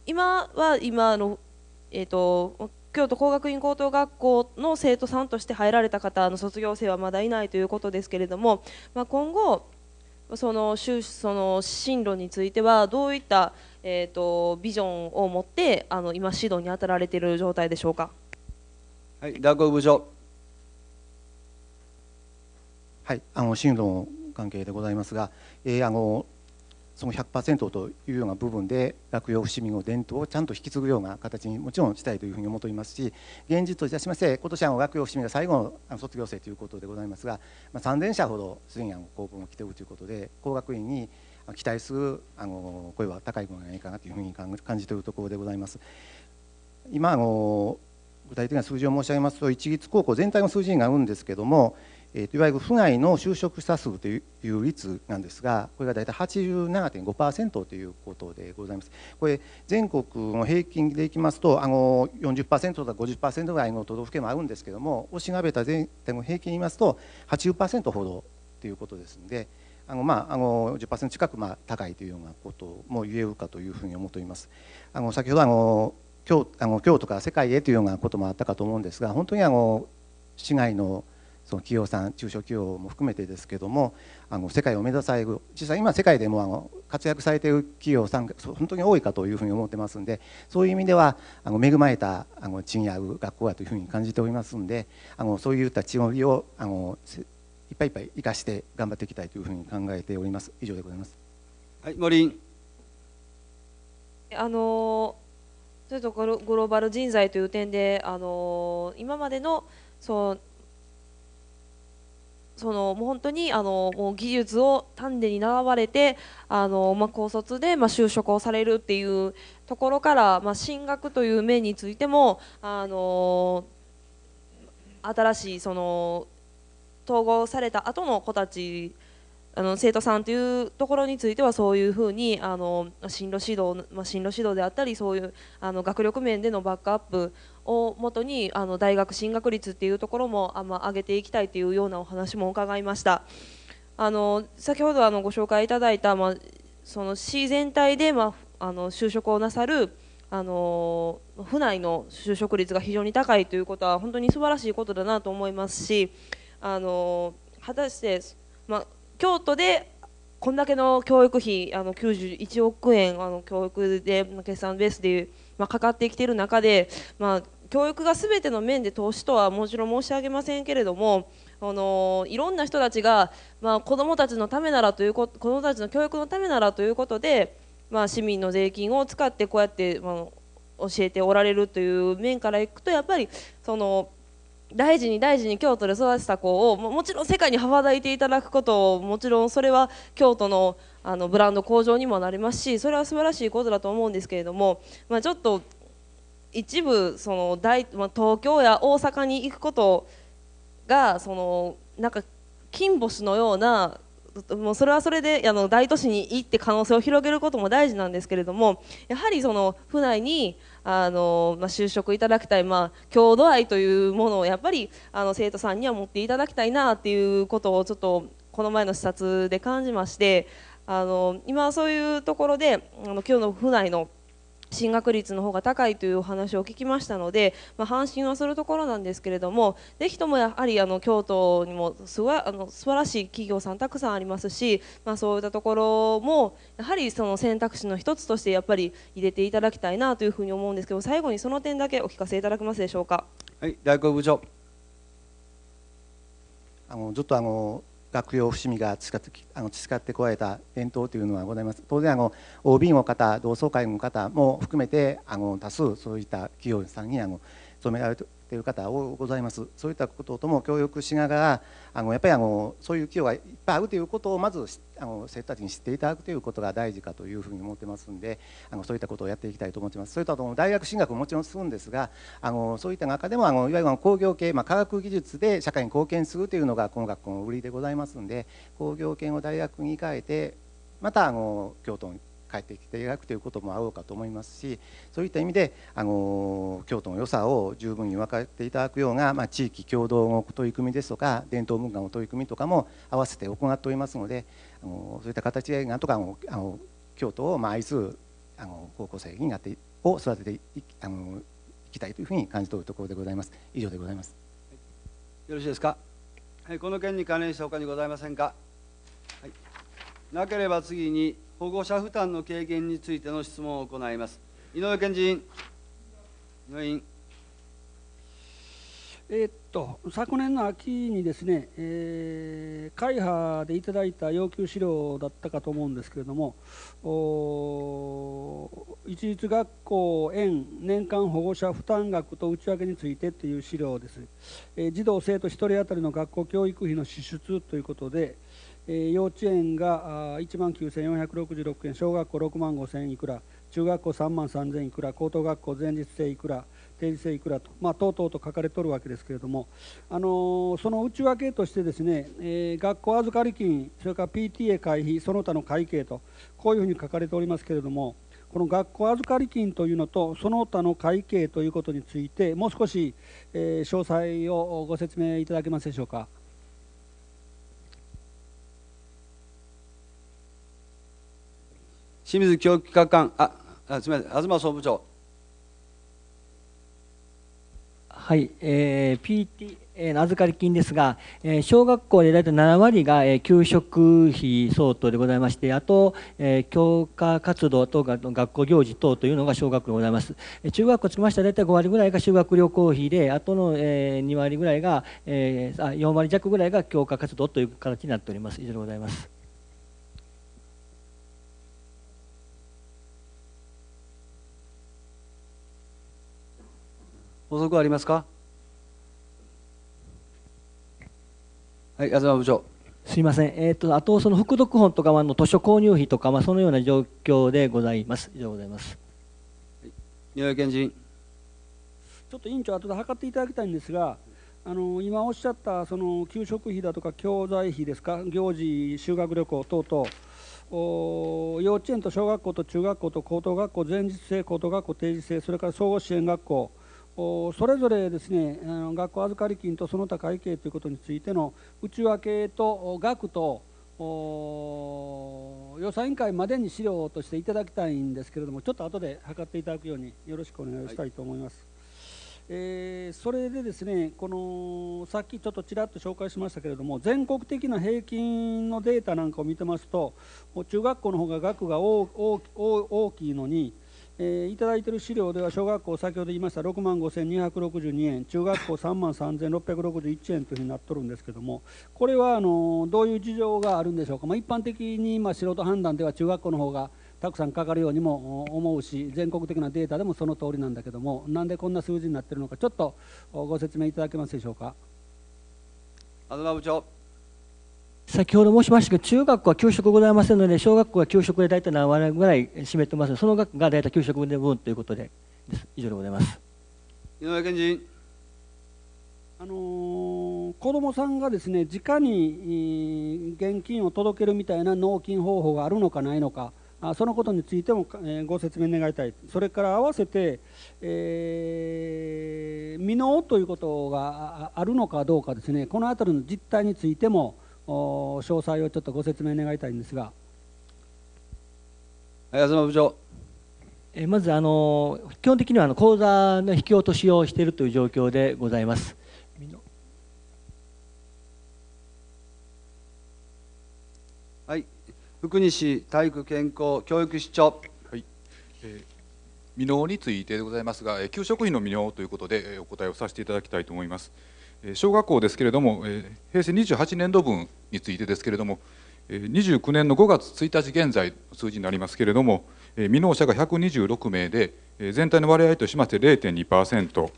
Speaker 11: 今は今の、えーと、と京都工学院高等学校の生徒さんとして入られた方の卒業生はまだいないということですけれども、まあ、今後そのその進路についてはどういった、えーと、ビジョンを持ってあの今、指導に当たられている状態でしょうか。は
Speaker 6: い、ダー部長。はい、あの進路の関係でございますが、えー、あのその100%というような部分で落葉伏見の伝統をちゃんと引き継ぐような形にもちろんしたいというふうに思っておますし現実といたしまして今年は落葉伏見が最後の卒業生ということでございますが、まあ、3,000社ほどすでの高校を来ておるということで工学院に期待するあの声は高いものでないかなというふうに感じているところでございます。今あの具体的な数字を申し上げますと一律高校全体の数字になるんですけどもえーと、いわゆる府外の就職者数という率なんですがこれが大体87.5%ということでございますこれ全国の平均でいきますとあの40%とか50%ぐらいの都道府県もあるんですけどもを調べた全体の平均言いますと80%ほどということですのであのまあ、あの10%近くまあ高いというようなことも言えるかというふうに思っております。あの先ほどあの京あの京都から世界へというようなこともあったかと思うんですが本当にあの市外のその企業さん中小企業も含めてですけれどもあの世界を目指される実際今世界でもあの活躍されている企業さんが本当に多いかというふうに思ってますんでそういう意味ではあの恵まれたあの賃上げ学校だというふうに感じておりますんであのそういった地の利をあのいっぱいいっぱい生かして頑張っていきたいというふうに考えております以上でございます。はい森
Speaker 11: あのそういうところグローバル人材という点であの今までのそうそのもう本当にあのもう技術を丹田に習われてあの、まあ、高卒で、まあ、就職をされるっていうところから、まあ、進学という面についてもあの新しいその統合された後の子たちあの生徒さんというところについてはそういうふうにあの進路指導、まあ、進路指導であったりそういうあの学力面でのバックアップをもとにあの大学進学率というところもあ、まあ、上げていきたいというようなお話も伺いました。あの先ほどあのご紹介いただいた、まあ、その市全体で、まあ、あの就職をなさるあの府内の就職率が非常に高いということは本当に素晴らしいことだなと思いますしあの果たして、まあ京都でこんだけの教育費あの91億円あの教育で決算ベースでまあ、かかってきている中で、まあ、教育が全ての面で投資とはもちろん申し上げませんけれどもあのいろんな人たちが、まあ、子どもたちのためならというこ子どもたちの教育のためならということで、まあ、市民の税金を使ってこうやって、まあ、教えておられるという面からいくとやっぱりその。大事に大事に京都で育てた子をもちろん世界に羽ばたいていただくことをもちろんそれは京都のあのブランド向上にもなりますしそれは素晴らしいことだと思うんですけれども、まあ、ちょっと一部その大、まあ、東京や大阪に行くことがそのなんか金星のようなもうそれはそれであの大都市に行って可能性を広げることも大事なんですけれどもやはりその府内にあの、まあ、就職いただきたい、まあ、郷土愛というものをやっぱりあの生徒さんには持っていただきたいなっていうことをちょっとこの前の視察で感じましてあの今そういうところであの今日の府内の進学率の方が高いというお話を聞きましたので、まあ、阪神はするところなんですけれどもぜひともやはりあの京都にもすわあの素晴らしい企業さんたくさんありますし、まあ、そういったところもやはりその選択肢の一つとしてやっぱり入れていただきたいなというふうに思うんですけど最後にその点だけお聞かせいただけますでしょうか。
Speaker 6: はい、大学部長あのちょっとあの学用伏見が培ってこられた伝統というのはございます当然あの OB の方同窓会の方も含めてあの多数そういった企業さんにあの勤められてっている方多ございますそういったこととも協力しながらあのやっぱりあのそういう企業がいっぱいあるということをまずあの生徒たちに知っていただくということが大事かというふうに思ってますんであのそういったことをやっていきたいと思ってますそれとあの大学進学ももちろんするんですがあのそういった中でもあのいわゆる工業系、まあ、科学技術で社会に貢献するというのがこの学校の売りでございますんで工業系を大学に変えてまたあの京都に帰ってきていただくということもあろうかと思いますしそういった意味であの京都の良さを十分に分かっていただくような、まあ、地域共同の取り組みですとか伝統文化の取り組みとかも合わせて行っておりますのであのそういった形でなんとかあの京都をまあ愛するあの高校生になってを育てていあのいきたいというふうに感じ取るところでございます。以上でございます。
Speaker 1: よろしいですか。はい、この件に関連して他にございませんか。はい、なければ次に保護者負担の軽減についての質問を行います。井上健人委員
Speaker 12: えっと昨年の秋にですね、えー、会派でいただいた要求資料だったかと思うんですけれども、一律学校園年間保護者負担額と内訳についてという資料です、えー、児童、生徒1人当たりの学校教育費の支出ということで、幼稚園が1万9466円、小学校6万5000いくら中学校3万3000いくら高等学校前日制いくら定時制いくらと、まあ、とうとうと書かれとるわけですけれども、あのその内訳としてですね、えー、学校預かり金それから PTA 会費その他の会計とこういうふうに書かれておりますけれどもこの学校預かり金というのとその他の会計ということについてもう少し、えー、詳細をご説明いただけますでしょうか。
Speaker 1: 清水教育課官あ、あすみません、東総務長。
Speaker 13: はい、えー、PT、え預かり金ですが、えー、小学校で大体7割が、えー、給食費相当でございまして、あと、えー、教科活動が学校行事等というのが小学校でございます。中学校つきましては大体5割ぐらいが修学旅行費で、あとの、えー、2割ぐらいが、えー、あ4割弱ぐらいが教科活動という形になっております。以上でございます。
Speaker 1: 補足ありますかはい東部長
Speaker 13: すみません、えーと、とあとその副読本とかの図書購入費とか、まあ、そのような状況でございます。以上ございます。
Speaker 1: はい、宮城県人
Speaker 12: ちょっと委員長、後で測っていただきたいんですが、あの今おっしゃったその給食費だとか教材費ですか、行事、修学旅行等々。お幼稚園と小学校と中学校と高等学校、全日制、高等学校、定時制、それから総合支援学校、それぞれですね学校預かり金とその他会計ということについての内訳と額と予算委員会までに資料としていただきたいんですけれどもちょっと後で測っていただくようによろしくお願いしたいと思います。はいえー、それでですねこのさっきちょっとちらっと紹介しましたけれども全国的な平均のデータなんかを見てますと中学校の方が額が大きいのに、えー、いただいている資料では小学校先ほど言いました6万5262円中学校3万3661円というふうになっとるんですけどもこれはあのどういう事情があるんでしょうか、まあ、一般的にまあ素人判断では中学校の方がたくさんかかるようにも思うし全国的なデータでもその通りなんだけどもなんでこんな数字になってるのかちょっとご説明いただけます
Speaker 1: でしょうか。東部長
Speaker 13: 先ほど申しました中学校は給食ございませんので小学校は給食で大体何割ぐらい占めてますのでその額が大体給食で分ということでです以上でございます井上健人
Speaker 12: あのー、子どもさんがですね直に現金を届けるみたいな納金方法があるのかないのかあそのことについても、えご説明願いたいそれから合わせて、えー、未納ということがあるのかどうかですねこの辺りの実態についても、詳細をちょっとご説明
Speaker 13: 願いたいんですが。
Speaker 1: 安間部長
Speaker 13: えまずあの基本的にはあの口座の引き落としをしているという状況でございます。
Speaker 1: はい、福西体育健康教育市長。はい、
Speaker 14: えー未納についてでございますが、給食費の未納ということでお答えをさせていただきたいと思います。小学校ですけれども平成28年度分についてですけれども29年の5月1日現在の数字になりますけれども未納者が126名で全体の割合としまして0.2%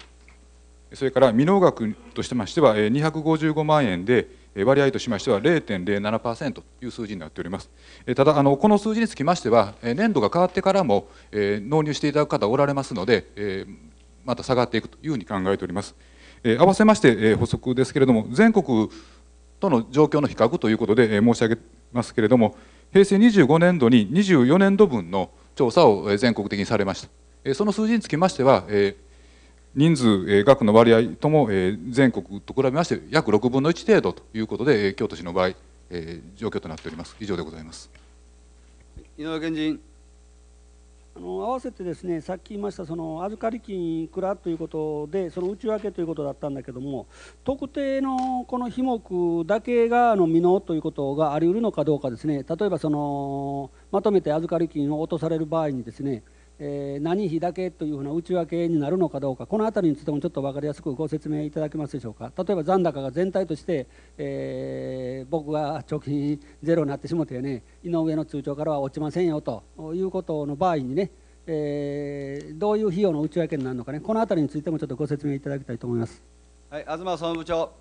Speaker 14: それから未納額としてましては255万円で割合としましては0.07%という数字になっておりますただあのこの数字につきましては年度が変わってからも納入していただく方おられますのでまた下がっていくというふうに考えております。えー、合わせまして、えー、補足ですけれども全国との状況の比較ということで、えー、申し上げますけれども平成25年度に24年度分の調査を全国的にされました、えー、その数字につきましては、えー、人数、えー、額の割合とも、えー、全国と比べまして約6分の1程度ということで、えー、京都市の場合、えー、状況となっております。以上でございます井上健人
Speaker 1: あの合わせてです
Speaker 12: ねさっき言いましたその預かり金いくらということでその内訳ということだったんだけども特定のこの費目だけがあの未納ということがありうるのかどうかですね例えばそのまとめて預かり金を落とされる場合にですねえー、何日だけというふうな内訳になるのかどうかこの辺りについてもちょっと分かりやすくご説明いただけますでしょうか例えば残高が全体として、えー、僕が貯金ゼロになってしまってね井上の通帳からは落ちませんよということの場合にね、えー、どういう費用の内訳になるのかねこの辺りについてもちょっとご説明いただきたいと思います。
Speaker 1: はい、東総務部長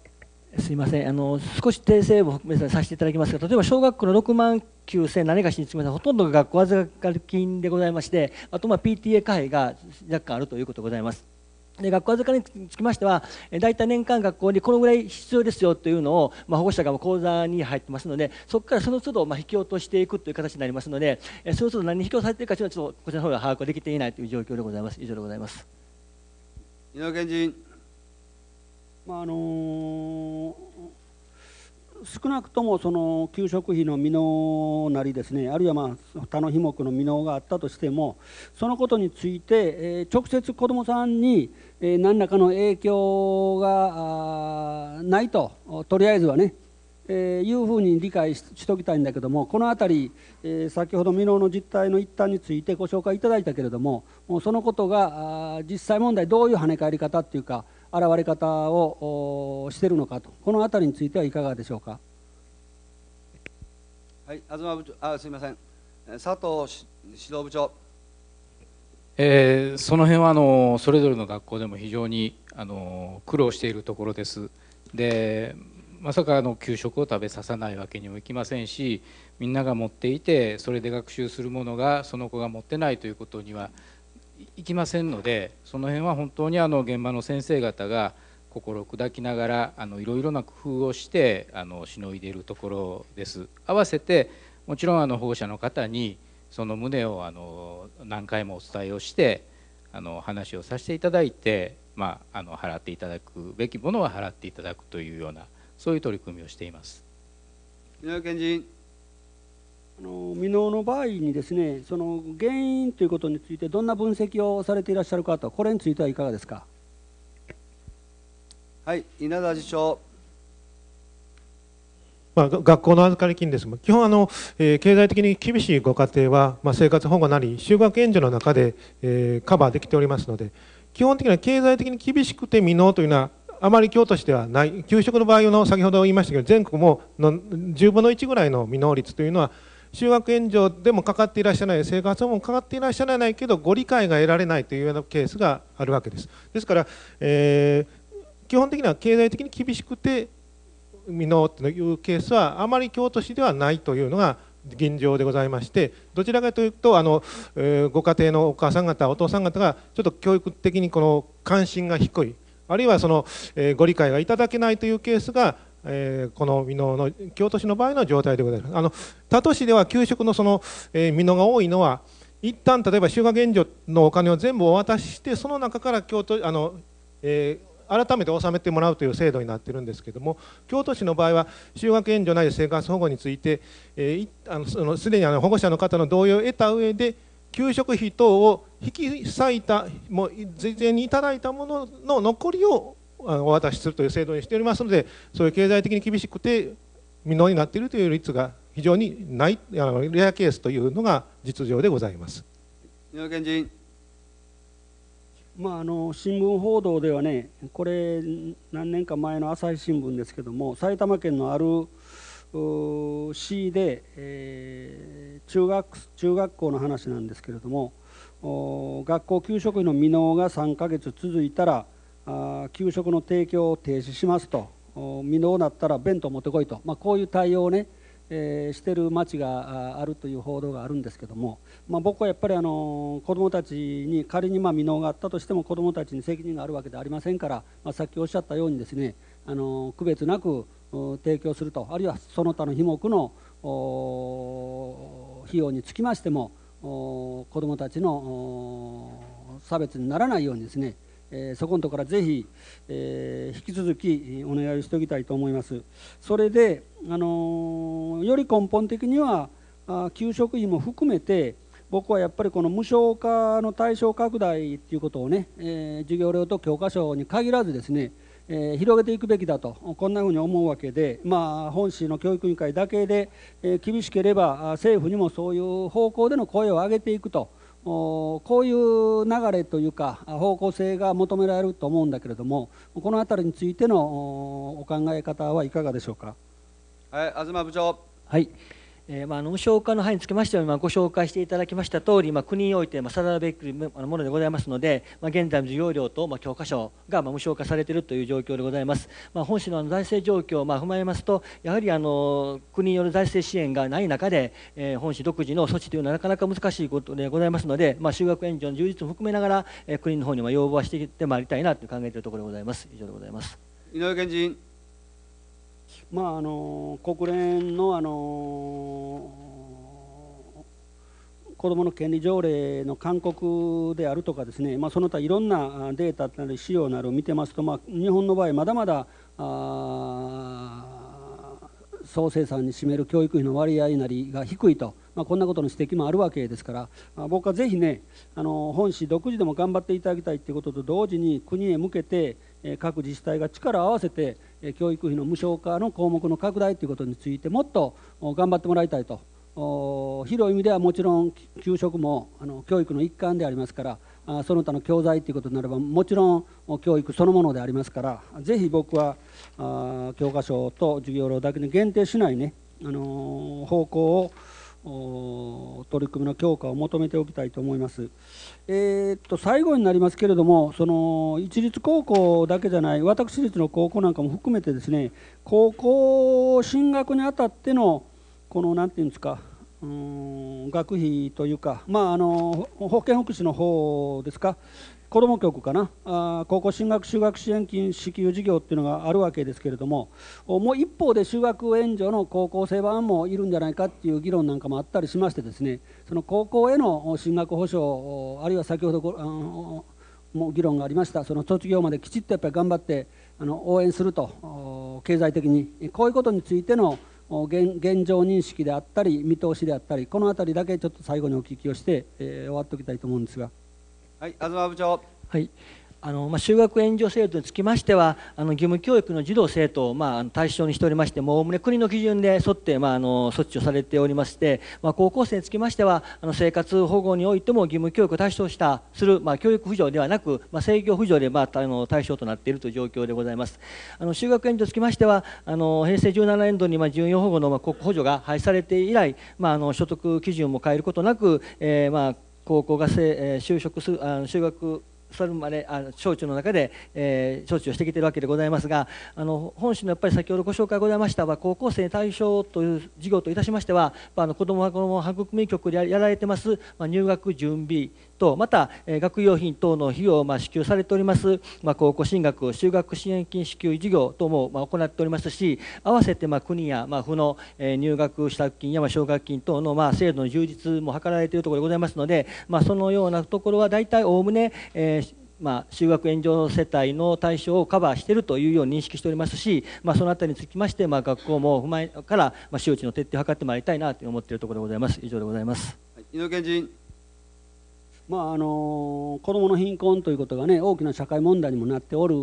Speaker 13: すみませんあの少し訂正をさせていただきますが例えば小学校の6万9000何かしにつきましんほとんどが学校預かり金でございましてあとま PTA 会が若干あるということでございます。で学校預かりにつきましては大体年間学校にこのぐらい必要ですよというのを、まあ、保護者が口座に入ってますのでそこからその都度まあ引き落としていくという形になりますのでその都度何に引き落とされているかというのはちょっとこちらの方が把握できていないという状況でございます以上でございます。
Speaker 1: 井上健人
Speaker 13: まああのー、
Speaker 12: 少なくともその給食費の未納なりですねあるいはまあ他の費目の未納があったとしてもそのことについて、えー、直接子どもさんに、えー、何らかの影響がないととりあえずはねえー、いうふうに理解ししておきたいんだけどもこの辺り、えー、先ほど未納の実態の一端についてご紹介いただいたけれどももうそのことが実際問題どういう跳ね返り方っていうか現れ方をしているのかとこの辺りについてはいかがでしょうか。
Speaker 1: はい、東部長あすみません佐藤指導部長、
Speaker 3: えー、その辺はあのそれぞれの学校でも非常にあの苦労しているところです。でまさかあの給食を食べさせないわけにもいきませんしみんなが持っていてそれで学習するものがその子が持ってないということにはいきませんのでその辺は本当にあの現場の先生方が心砕きながらあのいろいろな工夫をしてあのしのいでいるところです。合わせてもちろんあの保護者の方にその旨をあの何回もお伝えをしてあの話をさせていただいて、まあ、あの払っていただくべきものは払っていただくというようなそういう取り組みをしています。
Speaker 1: 井上健人
Speaker 12: の未納の場合にですねその原因ということについてどんな分析をされていらっしゃるかとこれについてはいかがですか
Speaker 1: はい稲田次長
Speaker 5: まあ、学校の預かり金ですが基本あの、えー、経済的に厳しいご家庭は、まあ、生活保護なり就学援助の中で、えー、カバーできておりますので基本的には経済的に厳しくて未納というのはあまり京都市ではない給食の場合の先ほど言いましたけど全国もの10分の1ぐらいの未納率というのは就学援助でもかかっていらっしゃらない生活保護もかかっていらっしゃらないけどご理解が得られないというようなケースがあるわけですですから、えー、基本的には経済的に厳しくて未納というケースはあまり京都市ではないというのが現状でございましてどちらかというとあの、えー、ご家庭のお母さん方お父さん方がちょっと教育的にこの関心が低いあるいはその、えー、ご理解がいただけないというケースがえー、この美濃の京都市の場合の状態でございますあの他都市では給食のその、えー、美濃が多いのは一旦例えば就学援助のお金を全部お渡ししてその中から京都あの、えー、改めて納めてもらうという制度になっているんですけども京都市の場合は就学援助ない生活保護について、えー、あのすでにあの保護者の方の同意を得た上で給食費等を引き裂いたもう事前にいただいたものの残りをお渡しするという制度にしておりますのでそういう経済的に厳しくて未納になっているという率が非常にないレアケースというのが実情でございます。
Speaker 12: まあ、あの新聞報道ではねこれ何年か前の朝日新聞ですけども埼玉県のある市で、えー、中学中学校の話なんですけれども学校給食費の未納が3か月続いたら給食の提供を停止しますと未納だったら弁当持ってこいと、まあ、こういう対応をね、えー、してる町があるという報道があるんですけども、まあ、僕はやっぱりあの子どもたちに仮にま未納があったとしても子どもたちに責任があるわけではありませんから、まあ、さっきおっしゃったようにですねあの区別なく提供するとあるいはその他の費目の費用につきましても子どもたちの差別にならないようにですねえー、そこのところからぜひ、えー、引き続きお願いしておきたいと思います。それで、あのー、より根本的にはあ給食費も含めて僕はやっぱりこの無償化の対象拡大ということをね、え授業料と教科書に限らずですね、え広げていくべきだとこんなふうに思うわけで、まあ、本市の教育委員会だけで、え厳しければ政府にもそういう方向での声を上げていくと。こういう流れというか方向性が求められると思うんだけれどもこの辺りについての
Speaker 13: お考え方はいかがでしょうか。
Speaker 1: はい、東部長
Speaker 13: はいえまあ、無償化の範囲につきましては、まあ、ご紹介していただきました通り、まあ、国において、まあ、定めべきものでございますので、まあ、現在の授業料と、まあ、教科書が、まあ、無償化されているという状況でございます、まあ、本市の財政状況を、まあ、踏まえますとやはりあの国による財政支援がない中で、えー、本市独自の措置というのはなかなか難しいことでございますので、まあ、就学援助の充実も含めながら、えー、国の方にも要望はしていってまいりたいなと考えているところでございます以上でございます
Speaker 1: 井上健人
Speaker 12: まあ、あの国連のあの子どもの権利条例の勧告であるとかですね、まあ、その他いろんなデータなり資料などを見てますと、まあ、日本の場合まだまだ総生産に占める教育費の割合なりが低いと、まあ、こんなことの指摘もあるわけですから僕はぜひねあの本市独自でも頑張っていただきたいということと同時に国へ向けて各自治体が力を合わせて教育費の無償化の項目の拡大ということについてもっと頑張ってもらいたいと広い意味ではもちろん給食もあの教育の一環でありますからその他の教材ということになればもちろん教育そのものでありますからぜひ僕は教科書と授業料だけに限定しないね、あの方向を取り組みの強化を求めておきたいと思います。えー、っと最後になりますけれども、その一律高校だけじゃない、私立の高校なんかも含めてですね、高校進学にあたってのこの何て言うんですか、うん学費というか、まあ、あの保健福祉の方ですか、子ども局かなあ高校進学就学支援金支給事業っていうのがあるわけですけれどももう一方で就学援助の高校生版もいるんじゃないかっていう議論なんかもあったりしましてですねその高校への進学保障あるいは先ほどのも議論がありましたその卒業まできちっとやっぱり頑張ってあの応援すると経済的にこういうことについての現状認識であったり見通しであったりこの辺りだけちょっと最後にお聞きをして、えー、終わっておきたいと思うんですが。
Speaker 1: はい、
Speaker 13: 東部長。はい。あのまあ、修学援助制度につきましてはあの義務教育の児童生徒を、まあ、対象にしておりましておおむね国の基準で沿って、まあ、あの措置をされておりまして、まあ、高校生につきましてはあの生活保護においても義務教育を対象したする、まあ、教育扶助ではなく、まあ、制御扶助で、まあ、あの対象となっているという状況でございますあの修学援助につきましてはあの平成17年度に、まあ、準用保護の、まあ、補助が廃止されて以来、まあ、あの所得基準も変えることなく、えーまあ高校が、え就職するあの就学それまであの小中の中で、えー、承知をしてきているわけでございますがあの本市のやっぱり先ほどご紹介ございましたは高校生対象という事業といたしましては、あ、の子どもはこの育み局でやられてます、まあ、入学準備とまた、え学用品等の費用をま支給されております、ま高校進学就学支援金支給事業等もま行っておりますし合わせてま国やま府の、え入学支度金やま奨学金等のま制度の充実も図られているところでございますので、まそのようなところは大体おおむね、えまあ、就学援助世帯の対象をカバーしているというように認識しておりますし、まあ、そのあたりにつきまして、まあ、学校も踏まえから、まあ、周知の徹底を図ってまいりたいなと思っているところでございます。以上でございます。はい、井上健人
Speaker 1: まああの子
Speaker 12: どもの貧困ということが、ね、大きな社会問題にもなっておる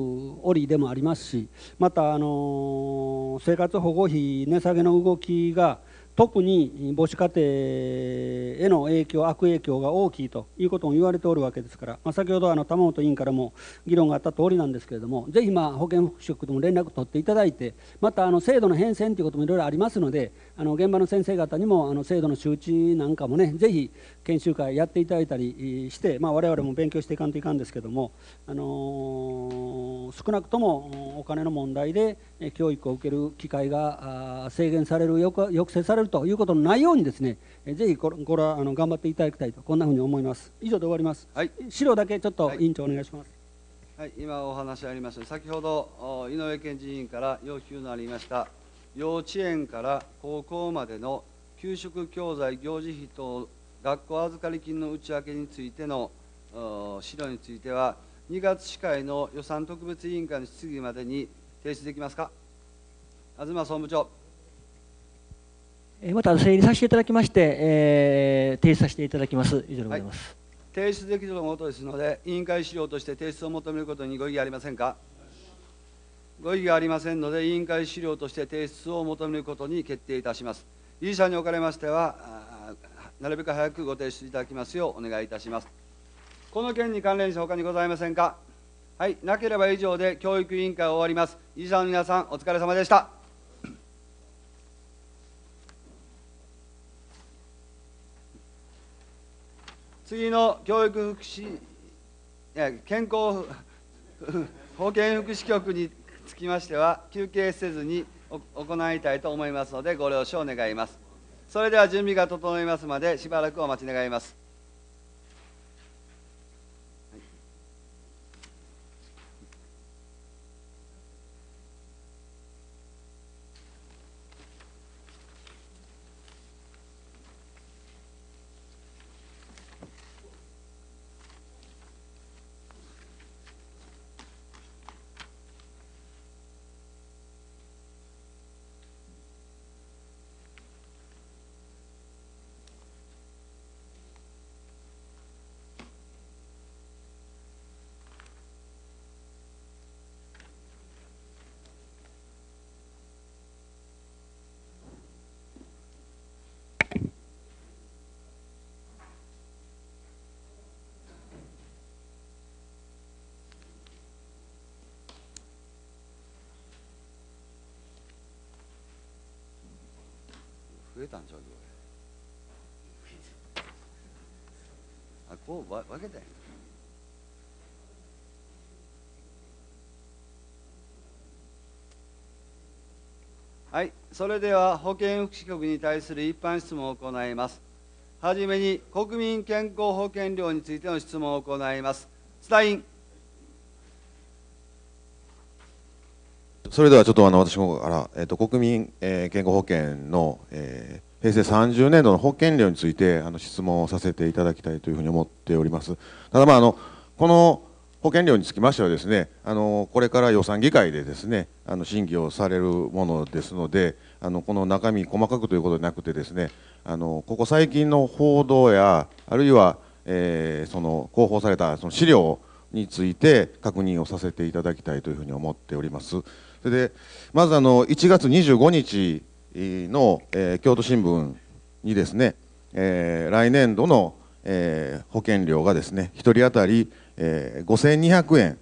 Speaker 12: 折でもありますしまた、あの生活保護費値下げの動きが、特に母子家庭への影響悪影響が大きいということも言われておるわけですから、まあ、先ほどあの玉本委員からも議論があった通りなんですけれどもぜひまあ保健福祉局とも連絡取っていただいてまたあの制度の変遷ということもいろいろありますのであの現場の先生方にもあの制度の周知なんかもねぜひ研修会やっていただいたりして、ま我々も勉強していかんといかんですけども、あのー、少なくともお金の問題で教育を受ける機会が制限される抑制されるるということのないようにですね、えぜひこれこれはあの頑張っていただきたいとこんなふうに思います以上で終わります、はい、資料だけちょっと委員長お願いします、
Speaker 1: はい、はい、今お話ありました先ほど井上健事委員から要求のありました幼稚園から高校までの給食教材行事費等学校預かり金の内訳についての資料については2月司会の予算特別委員会の質疑までに提出できますか東総務長
Speaker 13: また整理させていただきまして、えー、提出させていただきます。以上でございます。
Speaker 1: はい、提出できるもとですので、委員会資料として提出を求めることにご異議ありませんか。ご異議ありませんので、委員会資料として提出を求めることに決定いたします。理事者におかれましては、なるべく早くご提出いただきますようお願いいたします。この件に関連して他にございませんか。はい、なければ以上で教育委員会を終わります。委員者の皆さん、お疲れ様でした。次の教育福祉健康保健福祉局につきましては休憩せずに行いたいと思いますのでご了承願いますそれでは準備が整いますまでしばらくお待ち願いますれたんちょうあこう分けたんはい、それでは保健福祉局に対する一般質問を行います。はじめに国民健康保険料についての質問を行います。スタイン
Speaker 15: それではちょっとあの私方から、えー、と国民、えー、健康保険の、えー、平成30年度の保険料についてあの質問をさせていただきたいというふうに思っております。ただまああのこの保険料につきましてはですねあのこれから予算議会でですねあの審議をされるものですのであのこの中身細かくということでなくてですねあのここ最近の報道やあるいは、えー、その公報されたその資料について確認をさせていただきたいというふうに思っております。それでまずあの1月25日の、えー、京都新聞にですね、えー、来年度の、えー、保険料がですね1人当たり、えー、5200円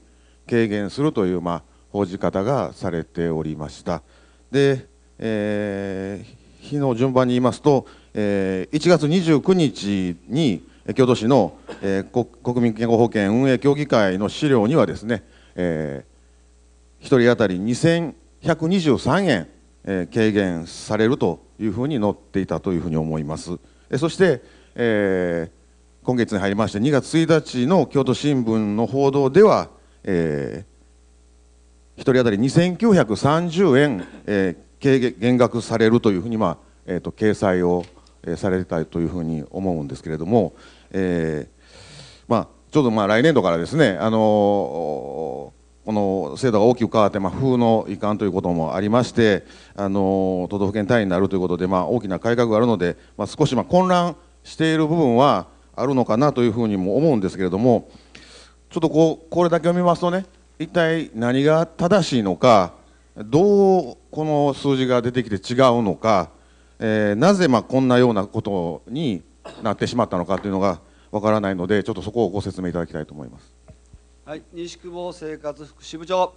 Speaker 15: 軽減するという、まあ、報じ方がされておりましたで、えー、日の順番に言いますと、えー、1月29日に京都市の、えー、国民健康保険運営協議会の資料にはですね、えー1人当たり2123円、え軽減されるというふうに載っていたというふうに思います。えそして、えー、今月に入りまして2月1日の京都新聞の報道では、えー、1人当たり2930円、えー、減額されるというふうに、まあえーと、掲載を、えされたいというふうに思うんですけれども、えーまあ、ちょうどまあ来年度からですね、あのこの制度が大きく変わって、まあ、風の移管ということもありまして、あの都道府県単位になるということで、まあ、大きな改革があるので、まあ、少しま混乱している部分はあるのかなというふうにも思うんですけれども、ちょっとこうこれだけ読見ますとね、一体何が正しいのか、どうこの数字が出てきて違うのか、えー、なぜまこんなようなことになってしまったのかというのがわからないので、ちょっとそこをご説明いただきたいと思います。
Speaker 1: はい、西久保生活福祉部長。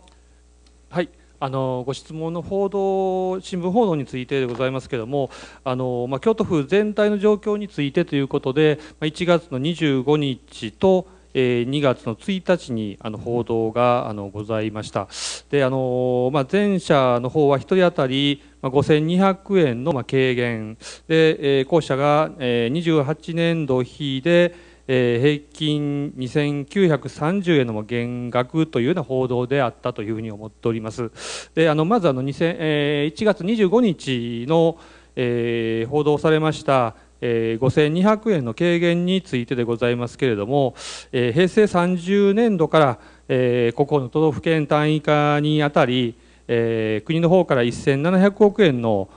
Speaker 16: はい。あのご質問の報道新聞報道についてでございますけれどもあの、まあ、京都府全体の状況についてということで1月の25日と2月の1日にあの報道があのございましたであの、まあ、前者の方は1人当たり5200円の軽減で後者が28年度比でえー、平均2930円の減額というような報道であったというふうに思っております。であのまずあの2000、えー、1月25日の、えー、報道されましたえー、5200円の軽減についてでございますけれども、えー、平成30年度から、えー、個々の都道府県単位化にあたり、えー、国の方から1700億円の、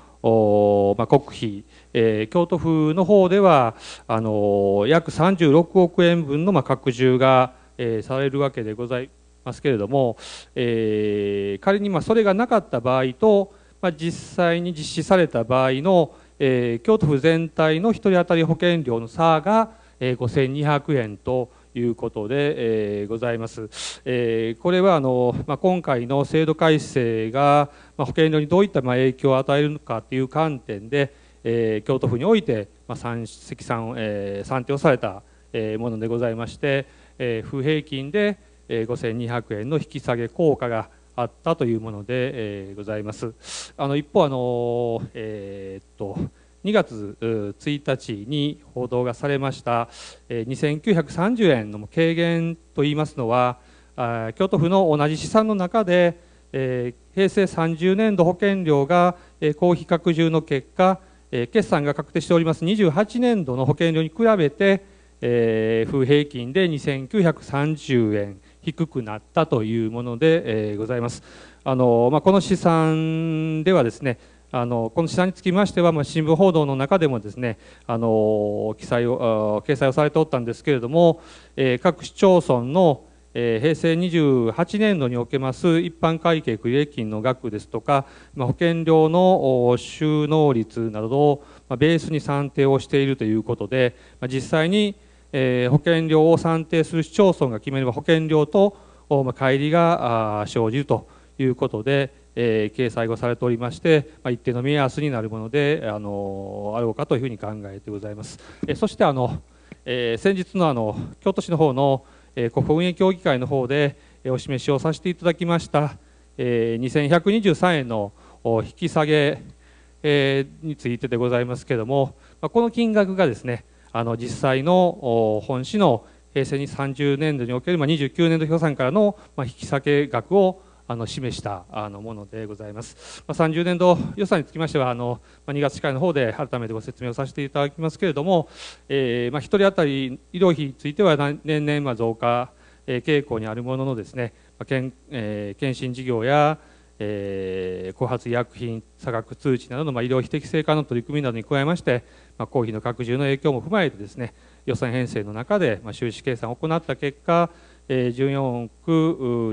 Speaker 16: まあ、国費えー、京都府の方ではあのー、約36億円分のまあ拡充が、えー、されるわけでございますけれども、えー、仮にまあそれがなかった場合と、まあ、実際に実施された場合の、えー、京都府全体の1人当たり保険料の差が、えー、5200円と。いうことで、えー、ございます、えー、これはあの、まあ、今回の制度改正が、まあ、保険料にどういったまあ影響を与えるのかという観点で、えー、京都府において、まあ、三積算、えー、算定をされた、えー、ものでございまして、えー、不平均で、えー、5200円の引き下げ効果があったというもので、えー、ございます。あの一方あの、えー、っと2月1日に報道がされました、えー、2930円の軽減といいますのは京都府の同じ試算の中で、平成30年度保険料が、公費拡充の結果え決算が確定しております28年度の保険料に比べて、えー、平均で2930円低くなったというもので、えございます。あのまあ、この試算ではですねあのこの試算につきましては、まあ、新聞報道の中でもですねあの記載を掲載をされておったんですけれども、えー、各市町村のえー、平成28年度におけます一般会計繰入金の額ですとか、まあ、保険料の収納率などを、まあ、ベースに算定をしているということで、まあ、実際に、えー、保険料を算定する市町村が決めれば保険料と、まあ、乖離が生じるということで、えー、掲載をされておりまして、まあ、一定の目安になるもので、あのあろうかというふうに考えてございます。えー、そしてあの、えー、先日のあの京都市の方の国保運営協議会の方でお示しをさせていただきました2123円の引き下げについてでございますけれどもこの金額がですねあの実際の本市の平成30年度における29年度予算からの引き下げ額をあの示したあのものでございます、まあ、30年度予算につきましてはあの、まあ、2月次会の方で改めてご説明をさせていただきますけれども、えーまあ、1人当たり医療費については年々まあ増加傾向にあるもののですね、まあ健えー、診事業やえー、後発医薬品差額通知などの、まあ、医療費適正化の取り組みなどに加えまして、まあ、公費の拡充の影響も踏まえてですね予算編成の中で、ま収支計算を行った結果、え14億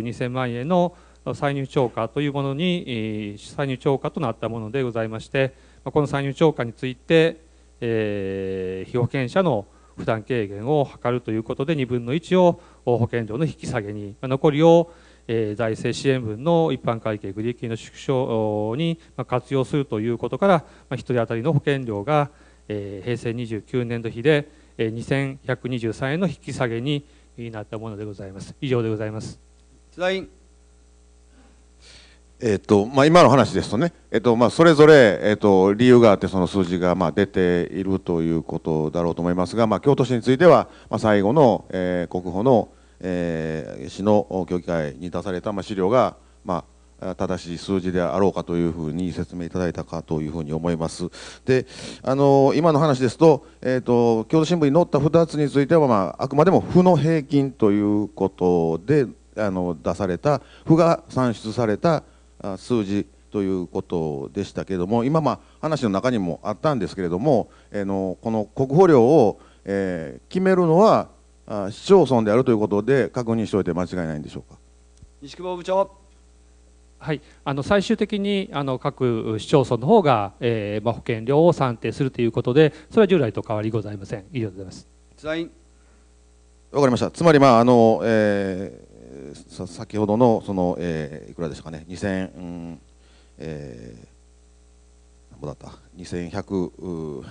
Speaker 16: 2000万円の歳入超過というものに歳入超過となったものでございましてこの歳入超過について、えー、被保険者の負担軽減を図るということで2分の1を保険料の引き下げに残りを財政支援分の一般会計繰り益の縮小に活用するということから1人当たりの保険料が平成29年度比で2123円の引き下げになったものでございます。以上でございます。
Speaker 15: えっとまあ、今の話ですとね、えっとまあ、それぞれ、えっと、理由があってその数字がまあ出ているということだろうと思いますが、まあ、京都市については、まあ、最後の、えー、国保の、えー、市の協議会に出された、まあ、資料が、まあ、正しい数字であろうかというふうに説明いただいたかというふうに思います。であの今の話ですと,、えっと京都新聞に載った2つについては、まあ、あくまでも負の平均ということであの出された負が算出された数字ということでしたけれども今、ま話の中にもあったんですけれども、えのこの国保料を、え決めるのは市町村であるということで確認しておいて間違いないんでしょうか
Speaker 16: 西久保部長はい、あの最終的にあの各市町村の方が、えー、まあ保険料を算定するということで、それは従来と変わりございません。以上でございます。
Speaker 15: わかりました。つまりまああの、えーー、先ほどのその、えー、いくらでしたかね2000、うんえー、何だった2100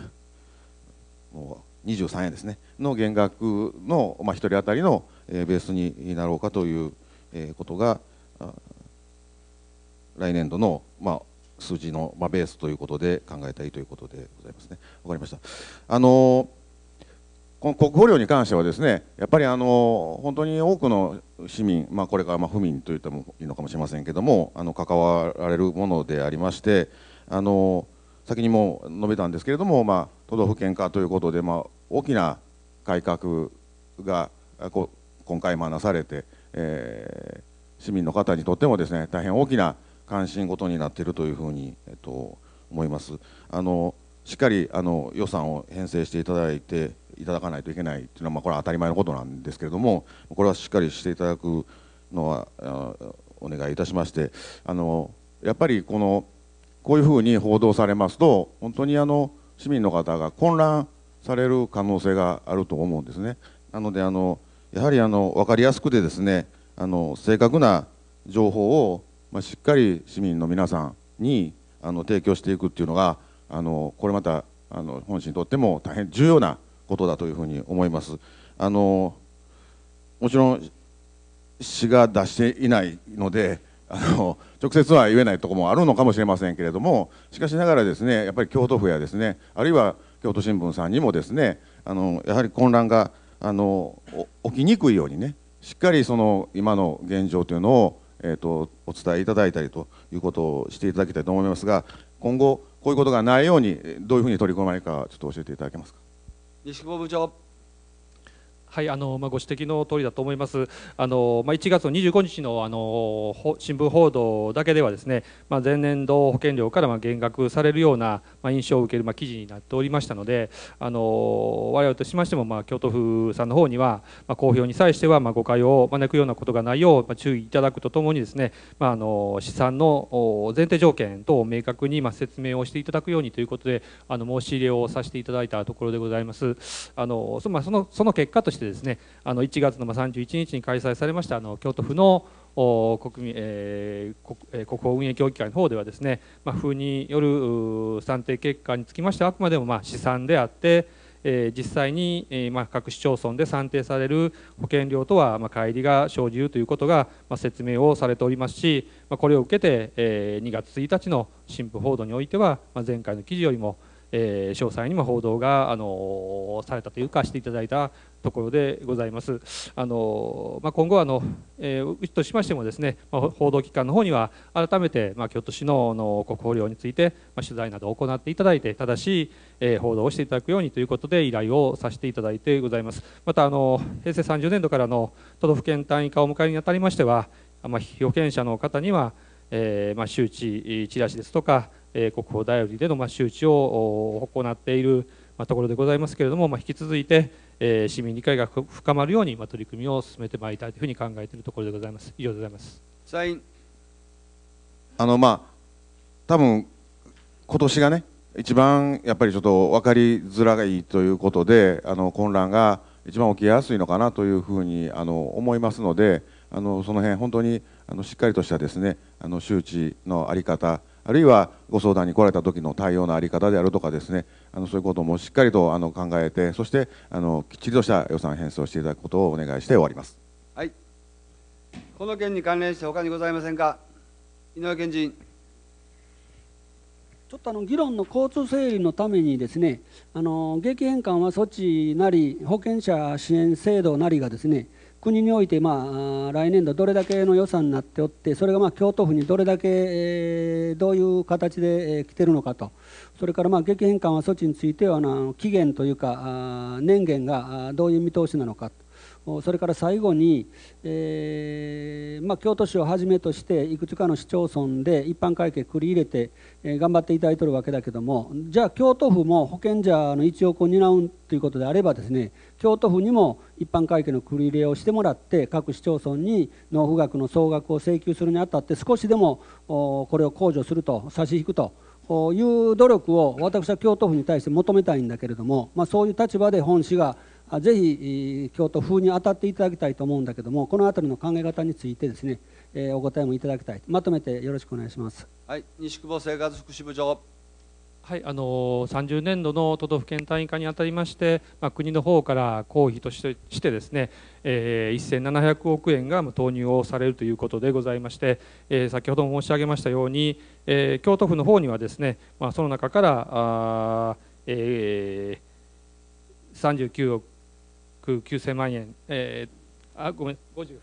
Speaker 15: もう23円ですねの減額の、まあ、1人当たりの、えー、ベースになろうかという、えー、ことが来年度の、まあ、数字の、まあ、ベースということで考えたいということでございますね。わかりました。あのーこの国保料に関してはですねやっぱりあの本当に多くの市民、まあ、これからまあ府民といってもいいのかもしれませんけどもあの関わられるものでありましてあの先にも述べたんですけれども、まあ、都道府県化ということで、まあ、大きな改革がこ今回まなされて、えー、市民の方にとってもですね大変大きな関心事になっているというふうに、えっと、思います。あのしっかりあの予算を編成していただいていただかないといけないというのは、まあ、これは当たり前のことなんですけれどもこれはしっかりしていただくのはお願いいたしましてあのやっぱりこのこういうふうに報道されますと本当にあの市民の方が混乱される可能性があると思うんですね。なのであのやはりあの分かりやすくてですねあの正確な情報を、まあ、しっかり市民の皆さんにあの提供していくっていうのがあのこれまたあの本市にとっても大変重要なことだというふうに思います。あのもちろん市が出していないのであの直接は言えないところもあるのかもしれませんけれどもしかしながらですねやっぱり京都府やですねあるいは京都新聞さんにもですねあのやはり混乱があの起きにくいようにねしっかりその今の現状というのを、えーと、お伝えいただいたりということをしていただきたいと思いますが今後こういうことがないようにどういうふうに取り組まれるかちょっと教えていただけますか。
Speaker 16: 25부 접はい、あのまあ、ご指摘の通りだと思います。あのまあ、1月の25日のあの新聞報道だけではですね、まあ、前年度保険料からま減額されるようなま印象を受けるま記事になっておりましたので、あの我々としましてもま京都府さんの方にはま公表に際してはま誤解を招くようなことがないようま注意いただくとともにですね、まあの試算の前提条件等を明確にま説明をしていただくようにということで、あの申し入れをさせていただいたところでございます。あのそまあ、そのその結果してですねあの1月の31日に開催されましたあの京都府の国民、えー、国宝運営協議会の方ではですね、まあ、風による算定結果につきましてはあくまでもまあ試算であって、え実際に、えま各市町村で算定される保険料とは、ま乖離が生じるということが、ま説明をされておりますし、まこれを受けて、え2月1日の新婦報道においては、ま前回の記事よりもえー、詳細にも報道が、あのされたというかしていただいたところでございます。あのまあ、今後あの、えー、うちとしましてもですね、まあ、報道機関の方には改めて、まあ、京都市のの国保料について、まあ、取材などを行っていただいて正しい、えー、報道をしていただくようにということで依頼をさせていただいてございます。またあの平成30年度からの都道府県単位化を迎えにあたりましては、まあ、被保険者の方には、えーまあ、周知チラシですとか国宝頼りでの、ま周知を行っているところでございますけれども、ま引き続いて、え市民理解が深まるように、ま取り組みを進めてまいりたいというふうに考えているところでございます。以上でございます。
Speaker 15: 社員あのまあ多分今年がね一番やっぱりちょっと分かりづらいということであの混乱が一番起きやすいのかなというふうにあの思いますのであのその辺本当にあのしっかりとしたですねあの周知の在り方あるいはご相談に来られた時の対応の在り方であるとかですねあのそういうこともしっかりとあの考えてそしてあのきっちりとした予算編成をしていただくことをお願いして終わります。
Speaker 1: はい、この件に関連して他にございませんか井上健人
Speaker 12: ちょっとあの議論の交通整理のためにですねあの激変換は措置なり保険者支援制度なりがですね国において、まあ、来年度どれだけの予算になっておってそれがまあ京都府にどれだけ、えー、どういう形で、えー、来てるのかとそれからまあ激変緩和措置についてはあの期限というか年限がどういう見通しなのかそれから最後に、えーまあ、京都市をはじめとしていくつかの市町村で一般会計繰り入れて頑張っていただいているわけだけどもじゃあ京都府も保険者の一億を担うということであればですね京都府にも一般会計の繰り入れをしてもらって各市町村に納付額の総額を請求するにあたって少しでもこれを控除すると差し引くと。いう努力を私は京都府に対して求めたいんだけれども、まあ、そういう立場で本市がぜひ京都風に当たっていただきたいと思うんだけどもこの辺りの考え方についてですねえー、お答えもいただきたいまとめてよろしくお願いします
Speaker 1: はい西久保生活福祉部長
Speaker 16: はいあの30年度の都道府県単位化にあたりまして、まあ、国の方から公費としてしてですね、えー、1700億円が投入をされるということでございまして、えー、先ほども申し上げましたように、えー、京都府の方にはですね、まあ、その中からあ、えー、39億9000万円、えー、あごめん50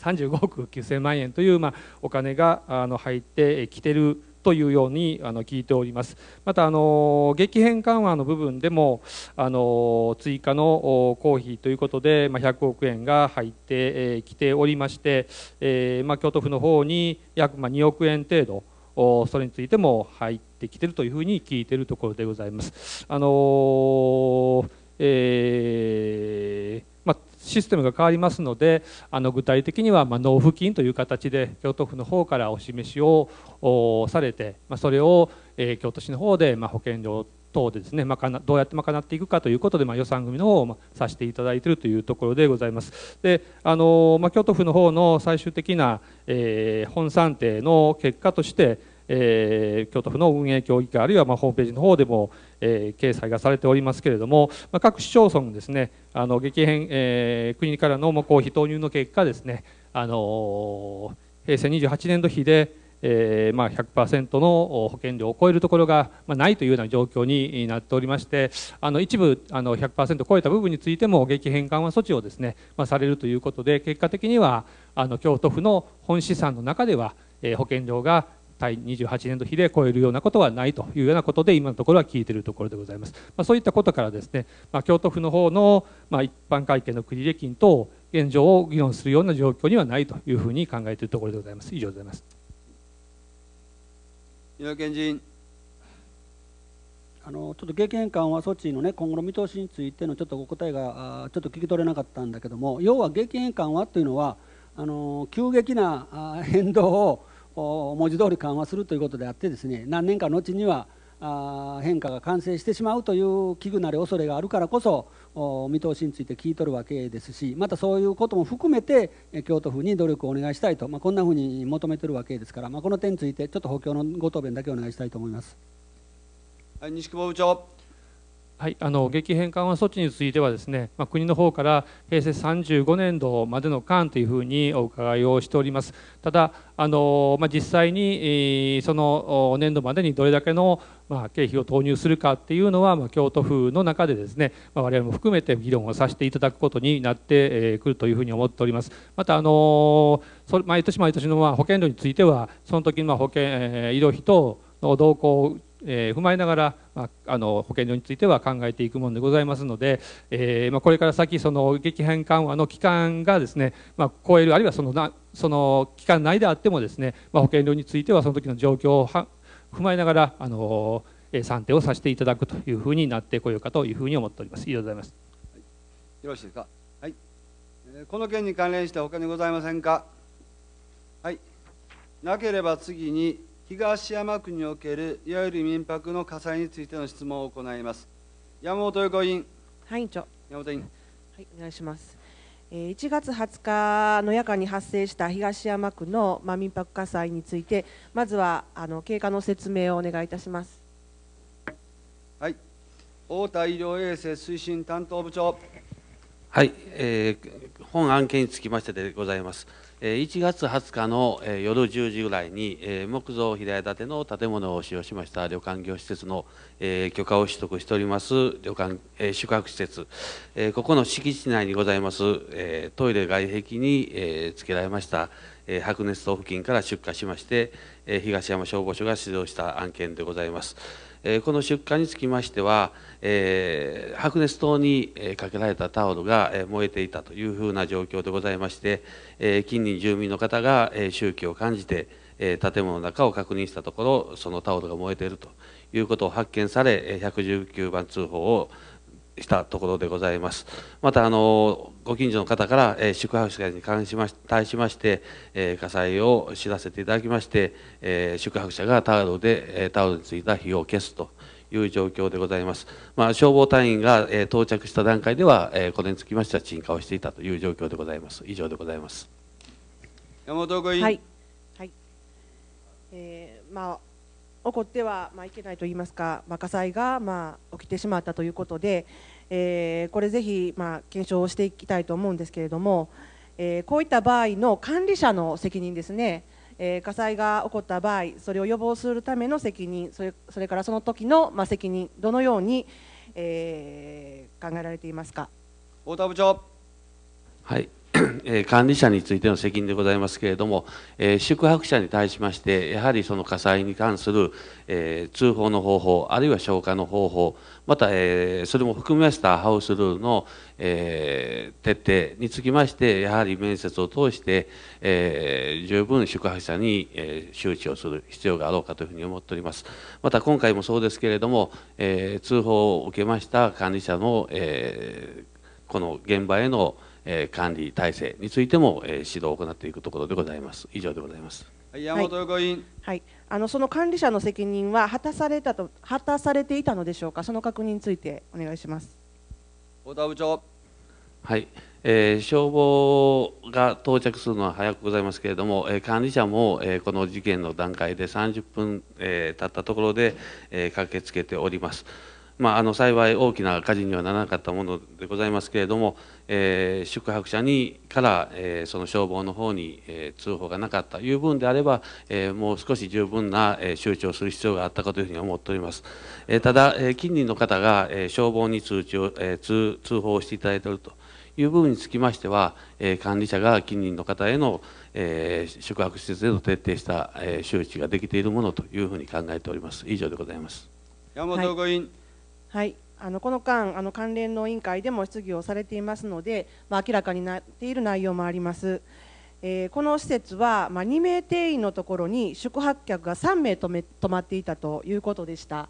Speaker 16: 35億9000万円という、まあ、お金があの入ってきているというようにあの聞いておりますまたあの激変緩和の部分でもあの追加の公費ということで、まあ、100億円が入ってきておりまして、えまあ、京都府の方に約ま2億円程度それについても入ってきているというふうに聞いているところでございます。あのー、えーシステムが変わりますのであの具体的には、ま納付金という形で京都府の方からお示しをされて、まそれを、え京都市の方で、ま保健所等でですね、まかなどうやって賄っていくかということで、まあ、予算組の方を、まさせていただいているというところでございます。であのまあ、京都府の方の最終的な、えー、本算定の結果として、えー、京都府の運営協議会あるいはまホームページの方でも、掲載がされておりますけれども、各市町村ですねあの激変、国からの公費投入の結果ですね、あの平成28年度比で、ー100、の保険料を超えるところが、ないというような状況になっておりましてあの一部100%超えた部分についても激変緩和措置をですね、されるということで結果的にはあの京都府の本資産の中では、保険料が対28年度比で超えるようなことはないというようなことで今のところは聞いているところでございます、まあ、そういったことからですね、まあ、京都府の方の、まあ、一般会計の繰入金等現状を議論するような状況にはないというふうに考えているところでございます以上でございます
Speaker 1: 井上賢人
Speaker 12: あのちょっと激変緩和措置の、ね、今後の見通しについてのちょっとお答えがちょっと聞き取れなかったんだけども要は激変緩和というのはあの急激な変動を文字通り緩和するということであってですね何年か後には変化が完成してしまうという危惧なり恐れがあるからこそ見通しについて聞いとるわけですしまたそういうことも含めて京都府に努力をお願いしたいと、まあ、こんなふうに求めてるわけですから、まあ、この点についてちょっと補強のご
Speaker 16: 答弁だけお願いしたいと思いま
Speaker 1: す。はい、西久保部長
Speaker 16: はい、あの激変緩和措置についてはですね、まあ、国の方から平成35年度までの間というふうにお伺いをしております。ただあの、まあ、実際に、その年度までにどれだけの、ま経費を投入するかっていうのは、まあ、京都府の中でですね、まあ、我々も含めて議論をさせていただくことになってくるというふうに思っております。またあの毎年毎年のまあ保険料についてはその時のまあ保険医療費等の動向えー、踏まえながら、まあ、あの保健所については考えていくものでございますので、えーまあ、これから先その激変緩和の期間がですね、まあ、超えるあるいはそのなその期間内であってもですね、まあ、保健所についてはその時の状況をは踏まえながらあの、えー、算定をさせていただくというふうになってこようかというふうに思っております。以上でございます、はい、
Speaker 1: よろしいですか、はいえー、この件に関連して他にございませんか。はい、なければ次に東山区におけるいわゆる民泊の火災についての質問を行います山本横
Speaker 10: 委員はい委員長山本委員はいお願いします1月20日の夜間に発生した東山区の、まあ、民泊火災についてまずはあの経過の説明をお願いいたします
Speaker 1: はい太田医療衛生推進担当部長
Speaker 17: はい、えー、本案件につきましてでございます1月20日の夜10時ぐらいに木造平屋建ての建物を使用しました旅館業施設の許可を取得しております旅館宿泊施設ここの敷地内にございますトイレ外壁に付けられました白熱灯付近から出火しまして東山消防署が指導した案件でございます。えこの出火につきましては、えー、白熱灯にかけられたタオルが燃えていたというふうな状況でございまして、え近隣住民の方が周期を感じて、え建物の中を確認したところそのタオルが燃えているということを発見され119番通報をしたところでございます。またあのご近所の方から、えー、宿泊者に関しまし対しまして、えー、火災を知らせていただきまして、えー、宿泊者がタオルで、えタオルについた火を消すという状況でございます。まあ、消防隊員が、え到着した段階では、えこれにつきましては鎮火をしていたという状況でございます。以上でございます。
Speaker 10: 山本君。はい。はい。えまあ起こっては、まあ、いけないと言いますか、まあ、火災が、まあ、起きてしまったということで、えー、これぜひ、まあ、検証していきたいと思うんですけれども、えー、こういった場合の管理者の責任ですね、えー、火災が起こった場合それを予防するための責任それそれからその時の、まあ、責任どのように、えー、考えられていますか太田部長
Speaker 17: はい、え管理者についての責任でございますけれども、えー、宿泊者に対しましてやはりその火災に関する、えー、通報の方法あるいは消火の方法また、えー、それも含めましたハウスルールの、えー、徹底につきまして、やはり面接を通して、えー、十分宿泊者に、えー、周知をする必要があろうかというふうに思っております。また今回もそうですけれども、えー、通報を受けました管理者の、えー、この現場への、えー、管理体制についても、えー、指導を行っていくところでございます。以上でございます。
Speaker 10: はい、山本横委員。はい、はいあのその管理者の責任は果たされたと果たされていたのでしょうか、その確認についてお願いします
Speaker 1: 小田部長。
Speaker 17: はい、えー、消防が到着するのは早くございますけれども、えー、管理者も、えー、この事件の段階で30分、えー、経ったところで、えー、駆けつけております。まあ、あの幸い大きな火事にはならなかったものでございますけれども、えー、宿泊者にから、えー、その消防の方に、えー、通報がなかったという分であれば、えもう少し十分な、え周知をする必要があったかというふうに思っております、えただ、え近隣の方が、え消防に通知を、え通報をしていただいているという部分につきましては、え管理者が近隣の方への、え宿泊施設への徹底した、え周知ができているものというふうに考えております以上でございます
Speaker 10: 山本、はいはい、あのこの間あの関連の委員会でも質疑をされていますので、まあ、明らかになっている内容もあります。えー、この施設は、まあ、2名定員のところに宿泊客が3名め泊まっていたということでした。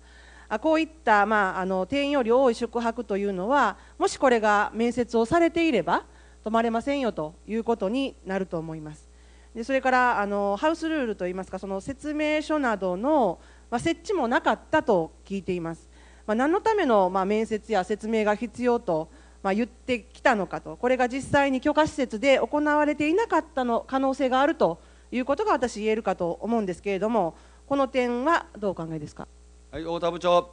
Speaker 10: あこういった、まあ、あの定員より多い宿泊というのはもしこれが面接をされていれば泊まれませんよということになると思います。でそれからあのハウスルールといいますかその説明書などの、まあ、設置もなかったと聞いています。まあ、何のためのま面接や説明が必要とま言ってきたのかとこれが実際に許可施設で行われていなかったの可能性があるということが私言えるかと思うんですけれどもこの点はどうお考えですか、はい、
Speaker 1: 太田部長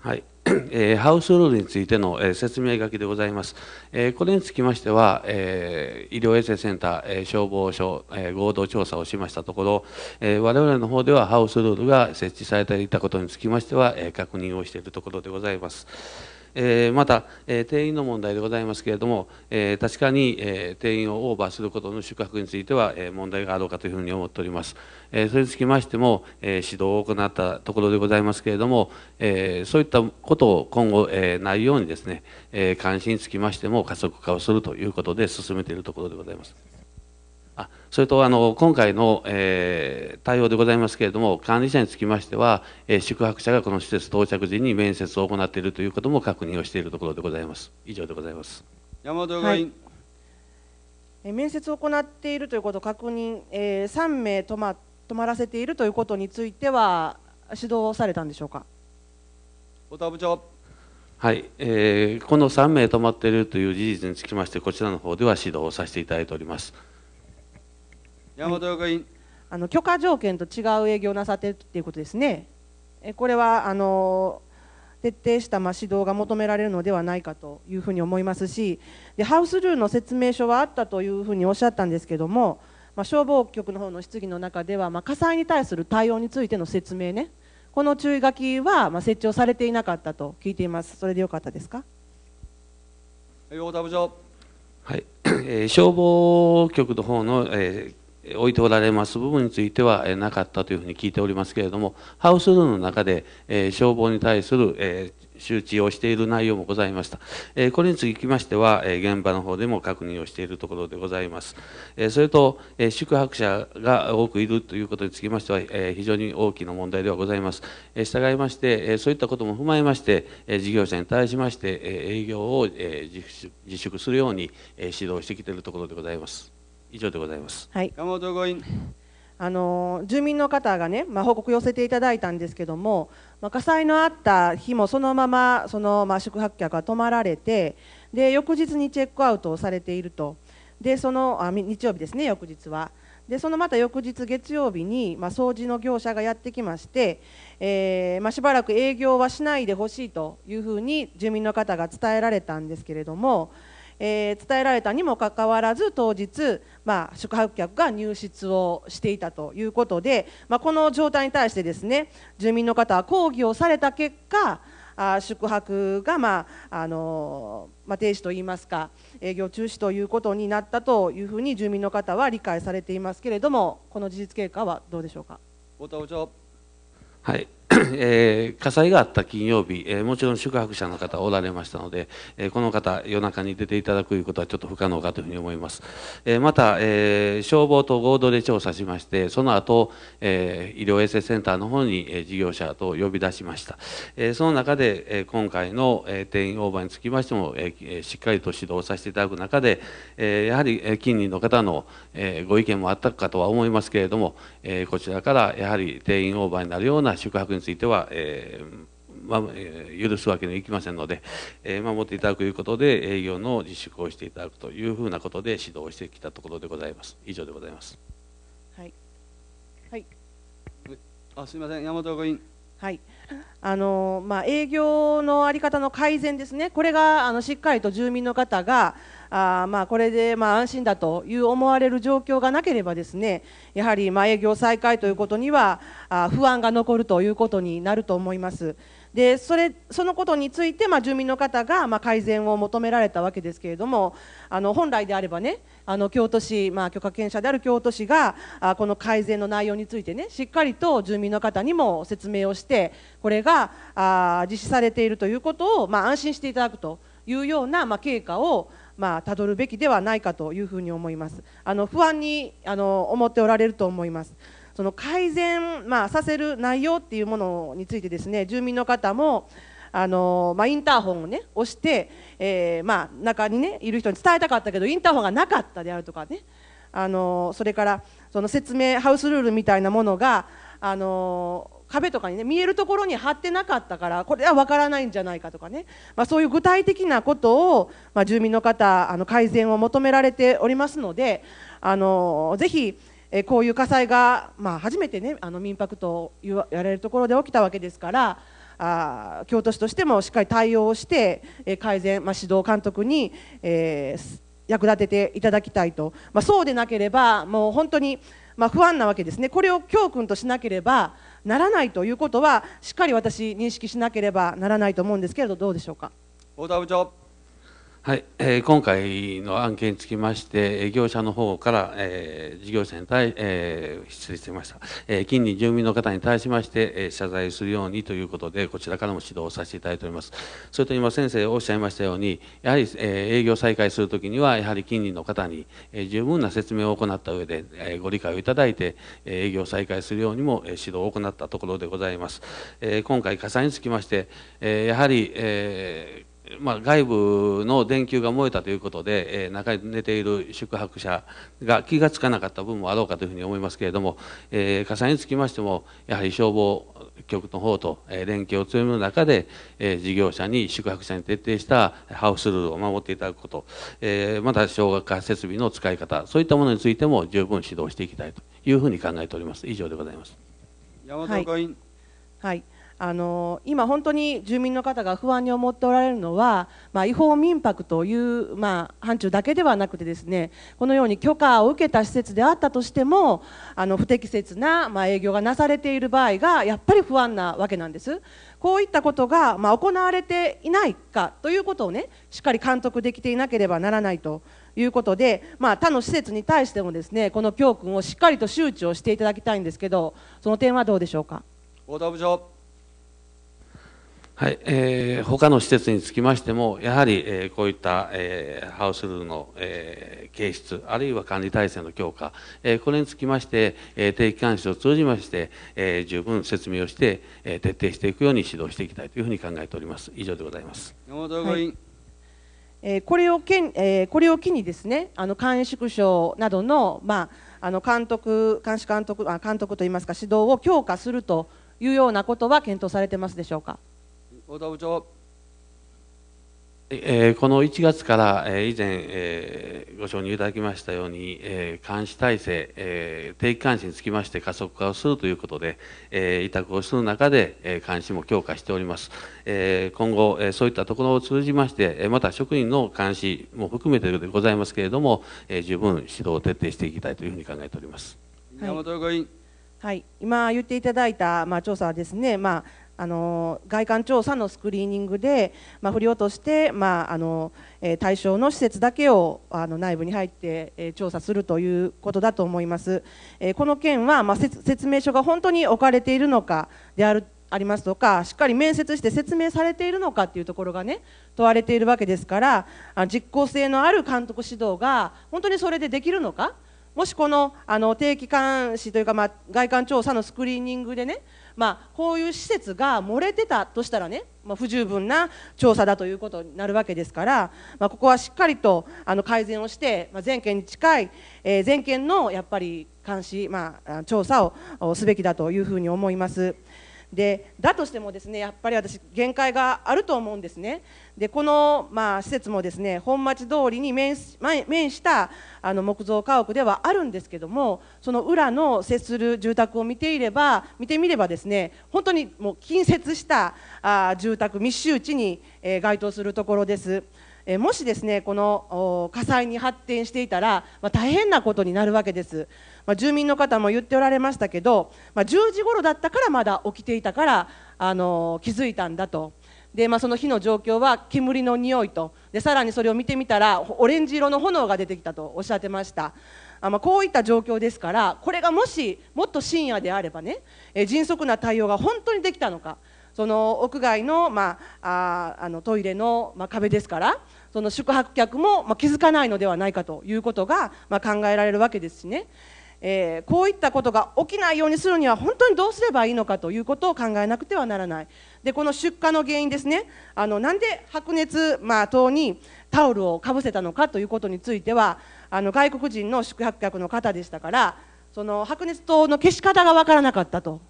Speaker 17: はいえー、ハウスルールについての、えー、説明書きでございます。えー、これにつきましては、え医療衛生センター、え消防署、え合同調査をしましたところ、え我々の方ではハウスルールが設置されていたことにつきましては、え確認をしているところでございます。えー、また、えー、定員の問題でございますけれども、えー、確かに、えー、定員をオーバーすることの宿泊については、えー、問題があろうかというふうに思っております。えー、それにつきましても、えー、指導を行ったところでございますけれども、えー、そういったことを今後、えー、ないようにですね、えー、監視につきましても加速化をするということで進めているところでございます。それとあの今回の、えー、対応でございますけれども、管理者につきましては、えー、宿泊者がこの施設到着時に面接を行っているということも確認をしているところでございます。以上でございます
Speaker 10: 山田委員、はい、面接を行っているということを確認、えー、3名泊ま泊まらせているということについては、指導されたんでしょうか。小田部
Speaker 1: 長
Speaker 17: はい、えー、この3名泊まっているという事実につきまして、こちらの方では指導をさせていただいております。
Speaker 1: 山田がい
Speaker 10: あの許可条件と違う営業なさっているということですね。これはあの徹底したま指導が求められるのではないかというふうに思いますしでハウスルールの説明書はあったというふうにおっしゃったんですけども、まあ、消防局の方の質疑の中では、まあ、火災に対する対応についての説明ねこの注意書きは、ま設置をされていなかったと聞いていますそれでよかったですか
Speaker 1: は
Speaker 17: い、え消防局の方の、えー置いておられます部分についてはなかったというふうに聞いておりますけれども、ハウスルーの中で、え消防に対する、え周知をしている内容もございました。えこれにつきましては、え現場の方でも確認をしているところでございます。えそれと、え宿泊者が多くいるということにつきましては、え非常に大きな問題ではございます。え従いまして、えそういったことも踏まえまして、え事業者に対しまして、え営業を、え自粛するように、え指導してきているところでございます。以上でございます。
Speaker 10: はい。山本ご員。あの住民の方がね、まあ、報告寄せていただいたんですけども、まあ、火災のあった日もそのままその、まあ、宿泊客は泊まられてで翌日にチェックアウトをされているとでそのあ日曜日ですね翌日はでそのまた翌日月曜日に、まあ、掃除の業者がやってきまして、えー、まあ、しばらく営業はしないでほしいというふうに住民の方が伝えられたんですけれども。えー、伝えられたにもかかわらず当日、まあ、宿泊客が入室をしていたということで、まあ、この状態に対してですね住民の方は抗議をされた結果あ宿泊が、まああのまあ、停止といいますか営業中止ということになったというふうに住民の方は理解されていますけれどもこの事実経過はどうでしょうか。
Speaker 16: はい
Speaker 17: えー、火災があった金曜日、えー、もちろん宿泊者の方おられましたので、えー、この方、夜中に出ていただくいうことはちょっと不可能かというふうに思います。えまた、え消防と合同で調査しまして、その後、え医療衛生センターの方に、え事業者と呼び出しました。えその中で、え今回の、え定員オーバーにつきましても、えしっかりと指導させていただく中で、えやはり、え近隣の方の、えご意見もあったかとは思いますけれども、えこちらからやはり定員オーバーになるような宿泊については、えまあ、許すわけにはいきませんので、え守っていただくということで営業の自粛をしていただくというふうなことで指導をしてきたところでございま
Speaker 1: す以上でございますはい、はい、あすみません山
Speaker 10: 本学院はいあのまあ、営業のあり方の改善ですね、これがあのしっかりと住民の方があまあ、これでまあ安心だという思われる状況がなければですねやはりま営業再開ということにはあ不安が残るということになると思います。でそれそのことについて、まあ、住民の方が、まあ、改善を求められたわけですけれどもあの本来であればねあの京都市、まあ、許可権者である京都市があこの改善の内容についてねしっかりと住民の方にも説明をしてこれがあ実施されているということを、まあ、安心していただくというような、まあ、経過をまあ、たどるべきではないかというふうに思います。あの不安にあの思っておられると思います。その改善、まあ、させる内容っていうものについてですね住民の方もあの、まあ、インターホンを、ね、押して、えー、まあ、中に、ね、いる人に伝えたかったけどインターホンがなかったであるとかねあのそれからその説明ハウスルールみたいなものがあの壁とかにね見えるところに貼ってなかったからこれは分からないんじゃないかとかね、まあ、そういう具体的なことを、まあ、住民の方あの改善を求められておりますのであのぜひえこういう火災が、まあ、初めて、ね、あの民泊と言われるところで起きたわけですからあ京都市としてもしっかり対応して、え改善、まあ、指導監督に、えー、役立てていただきたいと、まあ、そうでなければもう本当に、ま不安なわけですねこれを教訓としなければならないということはしっかり私認識しなければならないと思うんですけれどどうでしょうか。
Speaker 17: はい、えー、今回の案件につきまして、業者の方から、えー、事業者に対、えー、失礼しました、えー、近隣住民の方に対しまして、えー、謝罪するようにということで、こちらからも指導させていただいております。それと今、先生おっしゃいましたように、やはり、えー、営業再開するときには、やはり近隣の方に、えー、十分な説明を行った上で、えー、ご理解をいただいて、えー、営業再開するようにも、えー、指導を行ったところでございます。えー、今回、火災につきまして、えー、やはり、えーまあ、外部の電球が燃えたということで、えー、中に寝ている宿泊者が気が付かなかった分もあろうかというふうに思いますけれども、えー、火災につきましてもやはり消防局の方と、え連携を強める中で、えー、事業者に宿泊者に徹底したハウスルールを守っていただくこと、えー、また小学化設備の使い方そういったものについても十分指導していきたいというふうに考えております以上でございます
Speaker 1: 山
Speaker 10: 田会員、はい、はいあの今、本当に住民の方が不安に思っておられるのは、まあ、違法民泊という、まあ、範疇だけではなくてですねこのように許可を受けた施設であったとしてもあの不適切な、まあ、営業がなされている場合がやっぱり不安なわけなんです。こういったことが、まあ、行われていないかということをねしっかり監督できていなければならないということで、まあ、他の施設に対してもですねこの教訓をしっかりと周知をしていただきたいんですけどその点はどうでしょうか。
Speaker 1: 田部長
Speaker 17: はい、えー、他の施設につきましても、やはり、えー、こういった、えー、ハウスルールの、えー、形質、あるいは管理体制の強化、えー、これにつきまして、えー、定期監視を通じまして、えー、十分説明をして、えー、徹底していくように指導していきたいというふうに考えております。以上でございます。
Speaker 1: 山委員、
Speaker 10: えー、これをけん、えー、これを機にですね、あの監視省などの、まあ、あの監督、監視監督、あ、監督といいますか、指導を強化するというようなことは検討されてますでしょうか。
Speaker 17: えこの1月から、え以前、えご承認いただきましたように、え監視体制、え定期監視につきまして加速化をするということで、え委託をする中で、え監視も強化しております。え今後、えそういったところを通じまして、えまた職員の監視も含めてでございますけれども、え十分指導を徹底していきたいというふうに考えております。
Speaker 10: はい、
Speaker 1: 本委員
Speaker 10: はい、今言っていただいた、まあ、調査はですね、まあの外観調査のスクリーニングで、まあ、振り落として、まああのえ対象の施設だけをあの内部に入って、え調査するということだと思います、えこの件は、まあ、説明書が本当に置かれているのかであるありますとかしっかり面接して説明されているのかというところがね問われているわけですから実効性のある監督指導が本当にそれでできるのかもしこのあの定期監視というか、まあ、外観調査のスクリーニングでねまあ、こういう施設が漏れてたとしたらね、まあ、不十分な調査だということになるわけですから、まあ、ここはしっかりとあの改善をして、まあ、全県に近い、えー、全県のやっぱり監視、まあ、調査をすべきだというふうに思います。でだとしてもですねやっぱり私限界があると思うんですねでこの、まあ、施設もですね本町通りに面したあの木造家屋ではあるんですけどもその裏の接する住宅を見ていれば見てみればですね本当にもう近接したあ住宅密集地に、えー、該当するところです。えもしですねこの火災に発展していたら、まあ、大変なことになるわけです、まあ、住民の方も言っておられましたけど、まあ、10時頃だったからまだ起きていたから、あの気づいたんだとで、まあ、その火の状況は煙の匂いとでさらにそれを見てみたらオレンジ色の炎が出てきたとおっしゃってました。あまあ、こういった状況ですからこれがもしもっと深夜であればね、え迅速な対応が本当にできたのかその屋外の,、まあ、あのトイレの、ま壁ですからその宿泊客も、ま気づかないのではないかということが、ま考えられるわけですしね。えー、こういったことが起きないようにするには本当にどうすればいいのかということを考えなくてはならないでこの出火の原因ですねあのなんで白熱、まあ、にタオルをかぶせたのかということについてはあの外国人の宿泊客の方でしたからその白熱灯の消し方が分からなかったと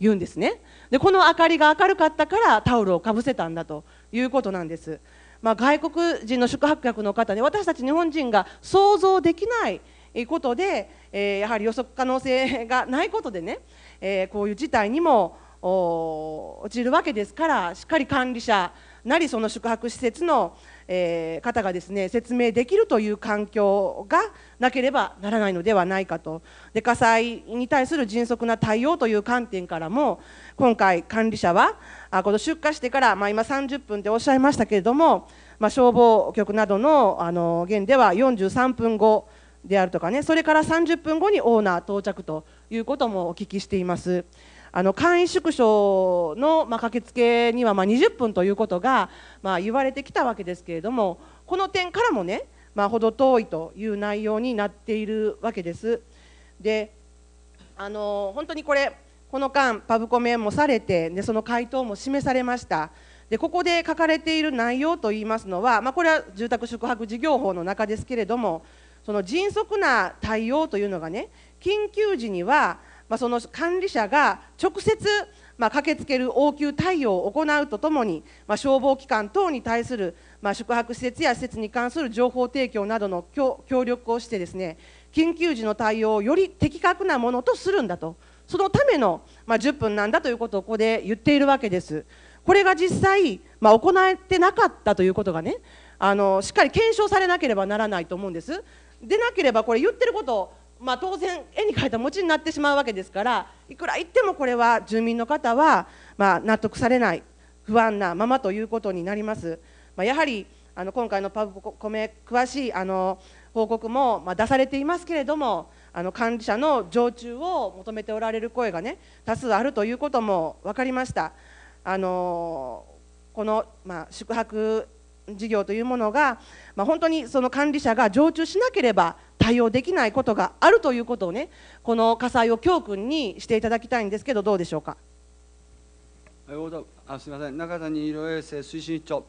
Speaker 10: 言うんですねでこの明かりが明るかったからタオルをかぶせたんだということなんです、まあ、外国人の宿泊客の方で私たち日本人が想像できないことで、えー、やはり予測可能性がないことでね、えー、こういう事態にも落ちるわけですからしっかり管理者なりその宿泊施設の、えー、方がですね説明できるという環境がなければならないのではないかとで火災に対する迅速な対応という観点からも今回管理者はあこの出火してから、まあ、今30分でおっしゃいましたけれども、まあ、消防局などのあの現では43分後であるとかねそれから30分後にオーナー到着ということもお聞きしています。あの簡易縮小の、まあ、駆けつけには、まあ、20分ということが、まあ、言われてきたわけですけれどもこの点からもね、まあ、程遠いという内容になっているわけです。であの本当にこれこの間パブコメもされて、でその回答も示されました。でここで書かれている内容といいますのは、まあ、これは住宅宿泊事業法の中ですけれどもその迅速な対応というのがね緊急時にはまあ、その管理者が直接、まあ、駆けつける応急対応を行うとともに、まあ、消防機関等に対する、ま宿泊施設や施設に関する情報提供などの協力をしてですね緊急時の対応をより的確なものとするんだとそのための、ま10分なんだということをここで言っているわけです。これが実際、ま行えてなかったということがねあのしっかり検証されなければならないと思うんです。でなければこれ言ってることまあ、当然絵に描いた餅になってしまうわけですからいくら言ってもこれは住民の方は、ま納得されない不安なままということになります。まあ、やはりあの今回のパブコメ詳しいあの報告も、ま出されていますけれどもあの管理者の常駐を求めておられる声が、ね、多数あるということも分かりました。あのこの、まあ、宿泊事業というものが、まあ、本当にその管理者が常駐しなければ対応できないことがあるということをねこの火災を教訓にしていただきたいんですけどどうでしょうか。
Speaker 1: あすみません中谷医療衛生推進長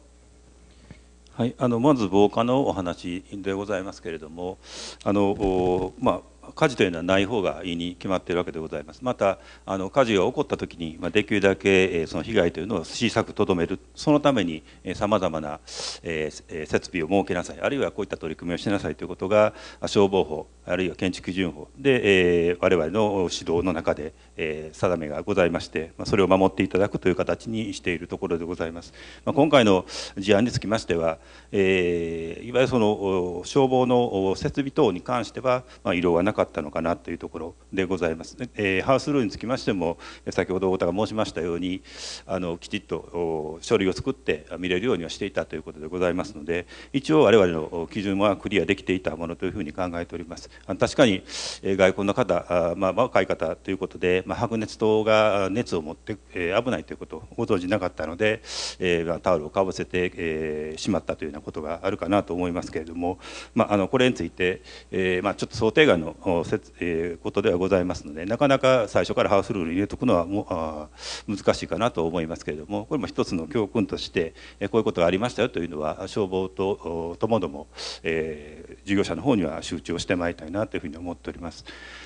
Speaker 18: はい、あのまず防火のお話でございますけれどもあの、まあ、火事というのはない方がいいに決まっているわけでございます。またあの火事が起こった時に、まあ、できるだけえその被害というのを小さくとどめるそのためにさまざまな、えー、設備を設けなさいあるいはこういった取り組みをしなさいということが消防法あるいは建築基準法で、えー、我々の指導の中で、えー、定めがございまして、まあ、それを守っていただくという形にしているところでございます。まあ、今回の事案につきましては、えいわゆるその消防の設備等に関しては、まあ、異はななかったのかなというところでございます、えー、ハウスルールにつきましても先ほど太田が申しましたようにあのきちっと書類を作って見れるようにはしていたということでございますので一応我々の基準はクリアできていたものというふうに考えております確かに外交の方、まあ、若い方ということで、まあ、白熱灯が熱を持って、えー、危ないということをご存じなかったので、えー、タオルをかぶせて、えー、しまったというようなことがあるかなと思いますけれども、まあ、あのこれについて、えーまあ、ちょっと想定外のことではございますのでなかなか最初からハウスルールに入れとくのはも難しいかなと思いますけれどもこれも一つの教訓としてこういうことがありましたよというのは消防とともども、えー、事業者の方には集中をしてまいりたいなというふうに思っております。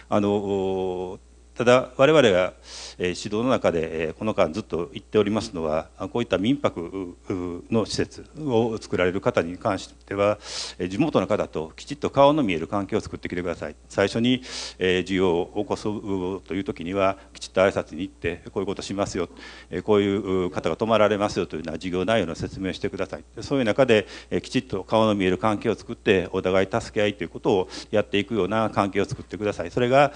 Speaker 18: あのただ我々が指導の中でこの間ずっと言っておりますのはこういった民泊の施設を作られる方に関しては地元の方ときちっと顔の見える環境を作ってきてください最初に需要を起こすという時にはきちっと挨拶に行ってこういうことしますよこういう方が泊まられますよというような事業内容の説明をしてくださいそういう中できちっと顔の見える関係を作ってお互い助け合いということをやっていくような関係を作ってくださいそれが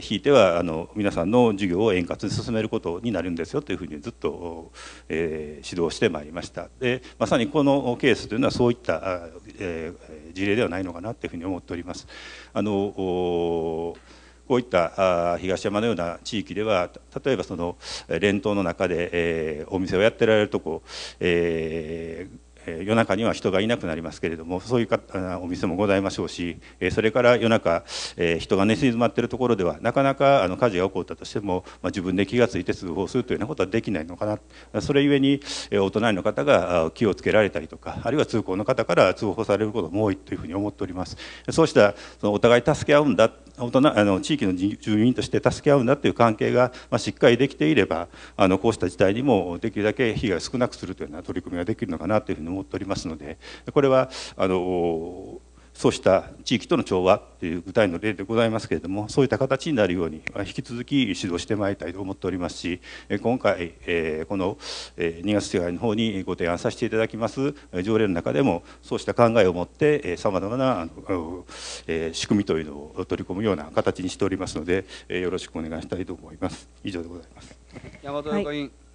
Speaker 18: ひいてはあの皆さんの授業を円滑に進めることになるんですよというふうにずっと、えー、指導してまいりましたでまさにこのケースというのはそういった、えー、事例ではないのかなというふうに思っております。あのこういった東山のような地域では例えばその連島の中で、えー、お店をやってられるとこ、えー夜中には人がいなくなりますけれどもそういうお店もございましょうしそれから夜中人が寝静まってるところではなかなかあの火事が起こったとしても、ま自分で気が付いて通報するというようなことはできないのかなそれゆえにお隣の方が気をつけられたりとかあるいは通行の方から通報されることも多いというふうに思っております。そうしたそのお互い助け合うんだ大人あの地域の住民として助け合うんだという関係が、ましっかりできていればあのこうした事態にもできるだけ被害を少なくするというような取り組みができるのかなというふうに思っておりますのでこれはあのそうした地域との調和という具体の例でございますけれどもそういった形になるように引き続き指導してまいりたいと思っておりますし今回この2月世界の方にご提案させていただきます条例の中でもそうした考えを持ってさまざまな仕組みというのを取り込むような形にしておりますのでよろしくお願いしたいと思います。以上でございます
Speaker 1: 山本委員、はい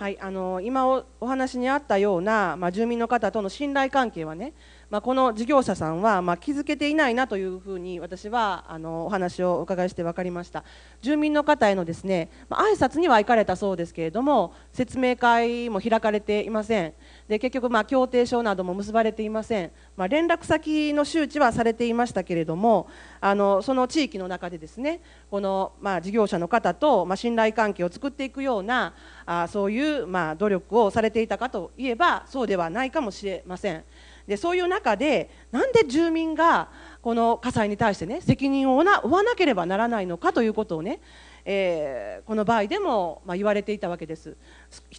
Speaker 10: はい、あの今お話にあったような、まあ、住民の方との信頼関係はね、まあ、この事業者さんは、まあ、気づけていないなというふうに私はあのお話をお伺いして分かりました住民の方へのですね、まあ挨拶には行かれたそうですけれども説明会も開かれていませんで結局、ま協定書なども結ばれていません、まあ、連絡先の周知はされていましたけれどもあのその地域の中でですねこの、ま事業者の方と、ま信頼関係を作っていくようなあそういう、ま努力をされていたかといえばそうではないかもしれません。でそういう中でなんで住民がこの火災に対してね責任を負わなければならないのかということをねえー、この場合でも、まあ、言われていたわけです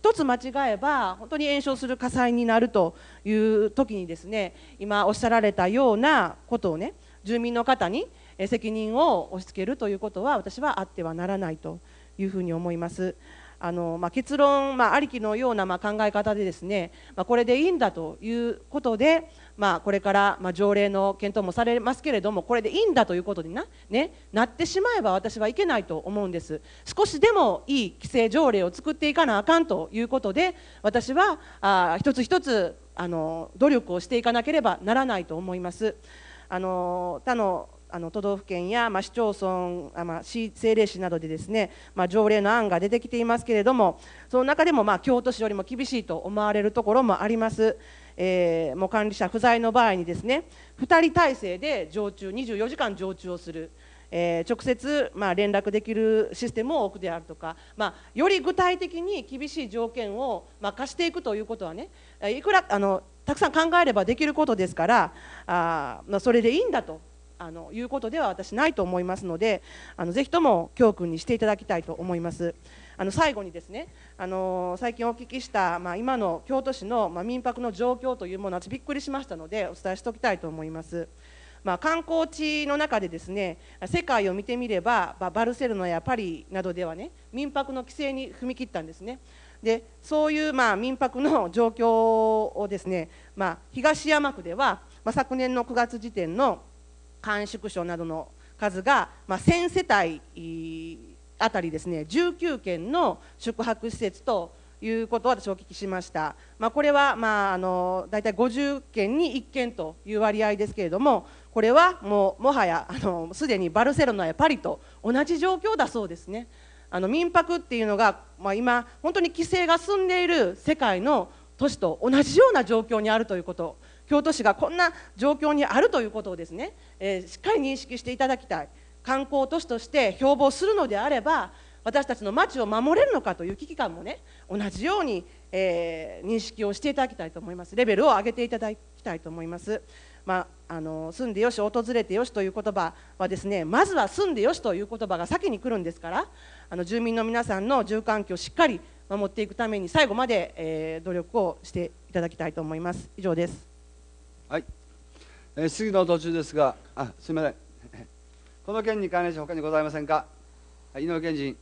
Speaker 10: 一つ間違えば本当に炎症する火災になるという時にですね今おっしゃられたようなことをね住民の方に責任を押し付けるということは私はあってはならないというふうに思います。あのまあ、結論、まあ、ありきのようなま考え方でですね、まあ、これでいいんだということでまあ、これから、ま条例の検討もされますけれどもこれでいいんだということにな,、ね、なってしまえば私はいけないと思うんです少しでもいい規制条例を作っていかなあかんということで私はあ一つ一つあの努力をしていかなければならないと思います。あの他のあの都道府県や、まあ、市町村、まあ、市政令市などでですね、まあ、条例の案が出てきていますけれどもその中でも、まあ、京都市よりも厳しいと思われるところもあります。えー、もう管理者不在の場合にですね2人体制で常駐24時間常駐をする。えー、直接、まあ、連絡できるシステムを置くであるとか、まあ、より具体的に厳しい条件を、まあ、課していくということはねいくらあのたくさん考えればできることですからあ、まあ、それでいいんだとあのいうことでは私ないと思いますのであのぜひとも教訓にしていただきたいと思います。あの最後にですねあの最近お聞きした、まあ、今の京都市の、まあ、民泊の状況というものはびっくりしましたのでお伝えしておきたいと思います。まあ、観光地の中でですね世界を見てみれば、まあ、バルセロナやパリなどではね民泊の規制に踏み切ったんですね。でそういうまあ民泊の状況をですね、まあ、東山区では、まあ、昨年の9月時点の簡縮所などの数が、まあ、1000世帯あたりですね19件の宿泊施設ということを私お聞きしました、まあ、これは、まあ、あの大体50件に1件という割合ですけれどもこれはもうもはやあのすでにバルセロナやパリと同じ状況だそうですねあの民泊っていうのが、まあ、今本当に規制が進んでいる世界の都市と同じような状況にあるということ京都市がこんな状況にあるということをですね、えー、しっかり認識していただきたい。観光都市として標榜するのであれば私たちの町を守れるのかという危機感もね同じように、えー、認識をしていただきたいと思いますレベルを上げていただきたいと思います。まあ、あの住んでよし訪れてよしという言葉はですねまずは住んでよしという言葉が先に来るんですからあの住民の皆さんの住環境をしっかり守っていくために最後まで、えー、努力をしていただきたいと思います以上ですはい、
Speaker 1: えー、質疑の途中ですがあすみませんこの件に関連して他にございませんか井上健人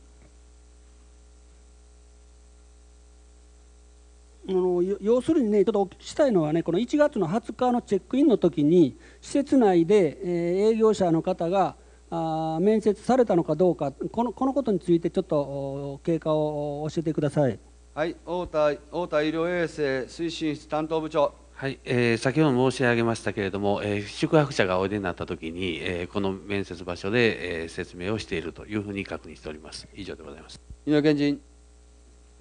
Speaker 12: あの要するにね、ちょっとお聞きしたいのはね、この1月の20日のチェックインの時に、施設内で、えー、営業者の方があ面接されたのかどうか、このこのことについて、ちょっと経過を教えてください。
Speaker 1: はい、太田太田医療衛生推進室担当部長。はい、
Speaker 17: えー、先ほど申し上げましたけれども、えー、宿泊者がおいでになったときに、えー、この面接場所で、えー、説明をしているというふうに確認しております。以上でございます。
Speaker 1: 井上賢人。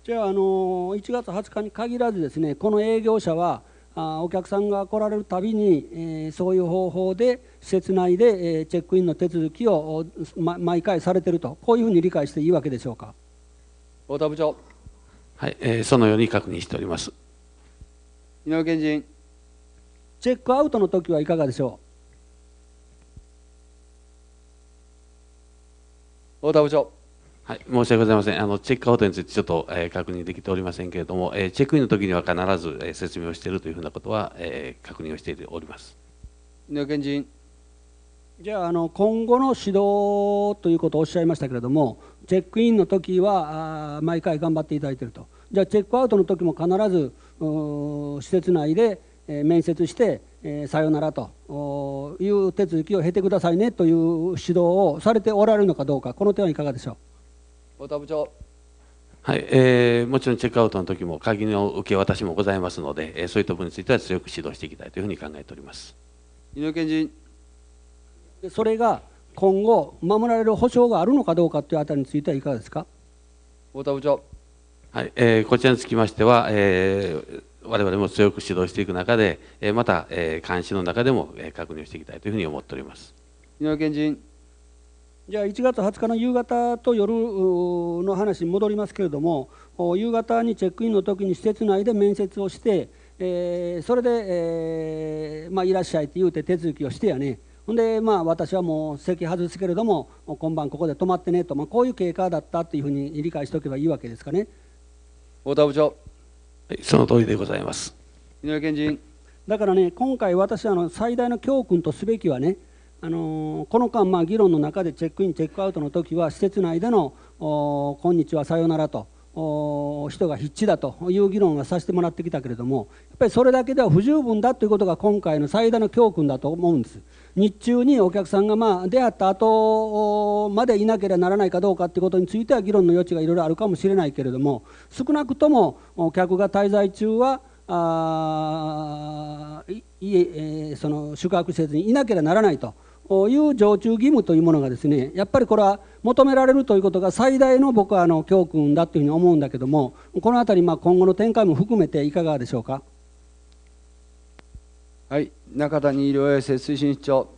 Speaker 1: じゃ
Speaker 12: あ、あのー、1月20日に限らずですね、この営業者は、あお客さんが来られるたびに、えー、そういう方法で施設内で、えー、チェックインの手続きを、ま、毎回されているとこういうふうに理解していいわけでしょうか
Speaker 1: 太田部長
Speaker 17: はい、えー、そのように確認しております
Speaker 1: 井上賢人
Speaker 12: チェックアウトの時はいかがでしょ
Speaker 1: う太田部長はい、
Speaker 17: 申し訳ございませんあのチェックアウトについてちょっと、えー、確認できておりませんけれども、えー、チェックインの時には必ず、えー、説明をしているというふうなことは、えー、確認をし
Speaker 1: ております宮健人
Speaker 12: じゃああの今後の指導ということをおっしゃいましたけれどもチェックインの時はあ毎回頑張っていただいているとじゃあチェックアウトの時も必ず施設内で面接して、えー、さよならという手続きを経てくださいねという指導をされておられるのかどうか、この点はいかがでしょ
Speaker 1: う。太田部長
Speaker 17: はいえー、もちろんチェックアウトの時も鍵の受け渡しもございますので、えー、そういった部分については強く指導していきたいというふうに考
Speaker 1: えております井上健人それが今後、守
Speaker 12: られる保障があるのかどうかというあたりについてはいかがですか
Speaker 1: 太田部長、はい
Speaker 17: えー、こちらにつきましては、えー我々も強く指導していく中で、えまた、え監視の中でも、え確認していきたいというふうに思っております。
Speaker 1: 井上賢人
Speaker 12: じゃあ1月20日の夕方と夜の話に戻りますけれども夕方にチェックインの時に施設内で面接をして、えー、それで、えー、まあ、いらっしゃいって言うて手続きをしてやねほんで、まあ、私はもう席外すけれども今晩ここで泊まってねと、まあ、こういう経過だったというふうに理解しておけばいいわけですかね。
Speaker 1: 太田部長その通りでございます。井上健人
Speaker 12: だからね今回私あの最大の教訓とすべきはねあのー、この間、まあ、議論の中でチェックインチェックアウトの時は施設内での「こんにちはさようならと」人が必至だという議論はさせてもらってきたけれどもやっぱりそれだけでは不十分だということが今回の最大の教訓だと思うんです。日中にお客さんがまあ出会った後までいなければならないかどうかということについては議論の余地がいろいろあるかもしれないけれども少なくとも客が滞在中はあいえその宿泊施設にいなければならないという常駐義務というものがですねやっぱりこれは求められるということが最大の僕はあの教訓だというふうに思うんだけどもこの辺りまあ今後の展開も含めていかがでしょうか。
Speaker 1: はい、中谷医療衛生推進室長。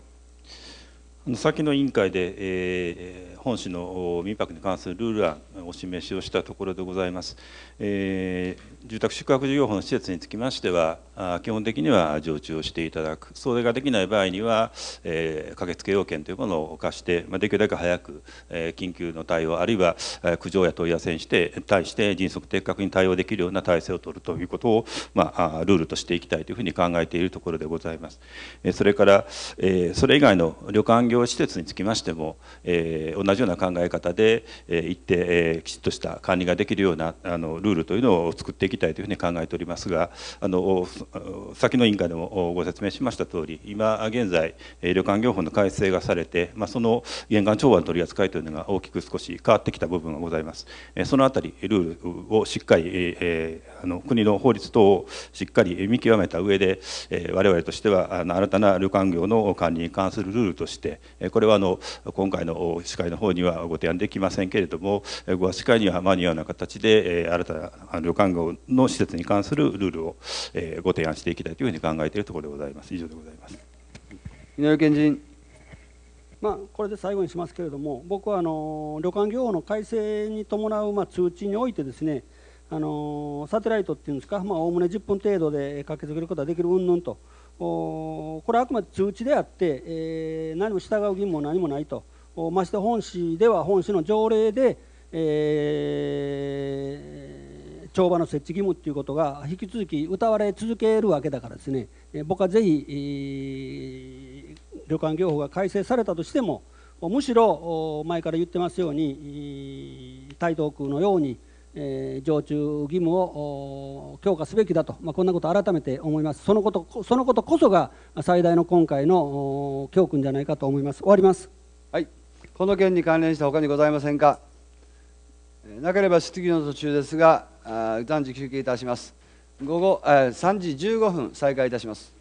Speaker 1: 先の委員会で、
Speaker 18: えー本市の民泊に関するルール案をお示しをしたところでございます、えー、住宅宿泊事業法の施設につきましては基本的には常駐をしていただくそれができない場合には、えー、駆けつけ要件というものを課して、まあ、できるだけ早く、えー、緊急の対応あるいは苦情や問い合わせにして対して迅速的確に対応できるような体制を取るということを、まあ、ルールとしていきたいというふうに考えているところでございます、えそれから、えそれ以外の旅館業施設につきましても、え同じ同じような考え方で、えー、一定、えー、きちっとした管理ができるようなあのルールというのを作っていきたいというふうに考えておりますがあの先の委員会でもご説明しましたとおり今現在旅館業法の改正がされて、まあ、その玄関調和の取り扱いというのが大きく少し変わってきた部分がございます。そのあたりルールをしっかり、えー、あの国の法律等をしっかり見極めた上で、えー、我々としてはあの新たな旅館業の管理に関するルールとしてこれはあの今回の司会の方方にはご提案できませんけれどもご足会には間に合うような形で新たな旅館業の施設に関するルールをご提案していきたいというふうに考えているところでございま
Speaker 1: す以上でございます井上健人
Speaker 12: まあ、これで最後にしますけれども僕はあの旅館業法の改正に伴うま通知においてですねあのサテライトっていうんですかおおむね10分程度で駆けつけることができる云々とこれはあくまで通知であって、え何も従う義務も何もないとまして本市では本市の条例で、えー、帳場の設置義務ということが引き続き謳われ続けるわけだからですね僕はぜひ、えー、旅館業法が改正されたとしてもむしろ前から言ってますように台東区のように、えー、常駐義務を強化すべきだと、まあ、こんなこと改めて思いますそのことそのことこそが最大の今回の教訓じゃないかと思います終わります。
Speaker 1: はいこの件に関連した他にございませんかなければ質疑の途中ですがあ暫時休憩いたします午後え3時15分再開いたします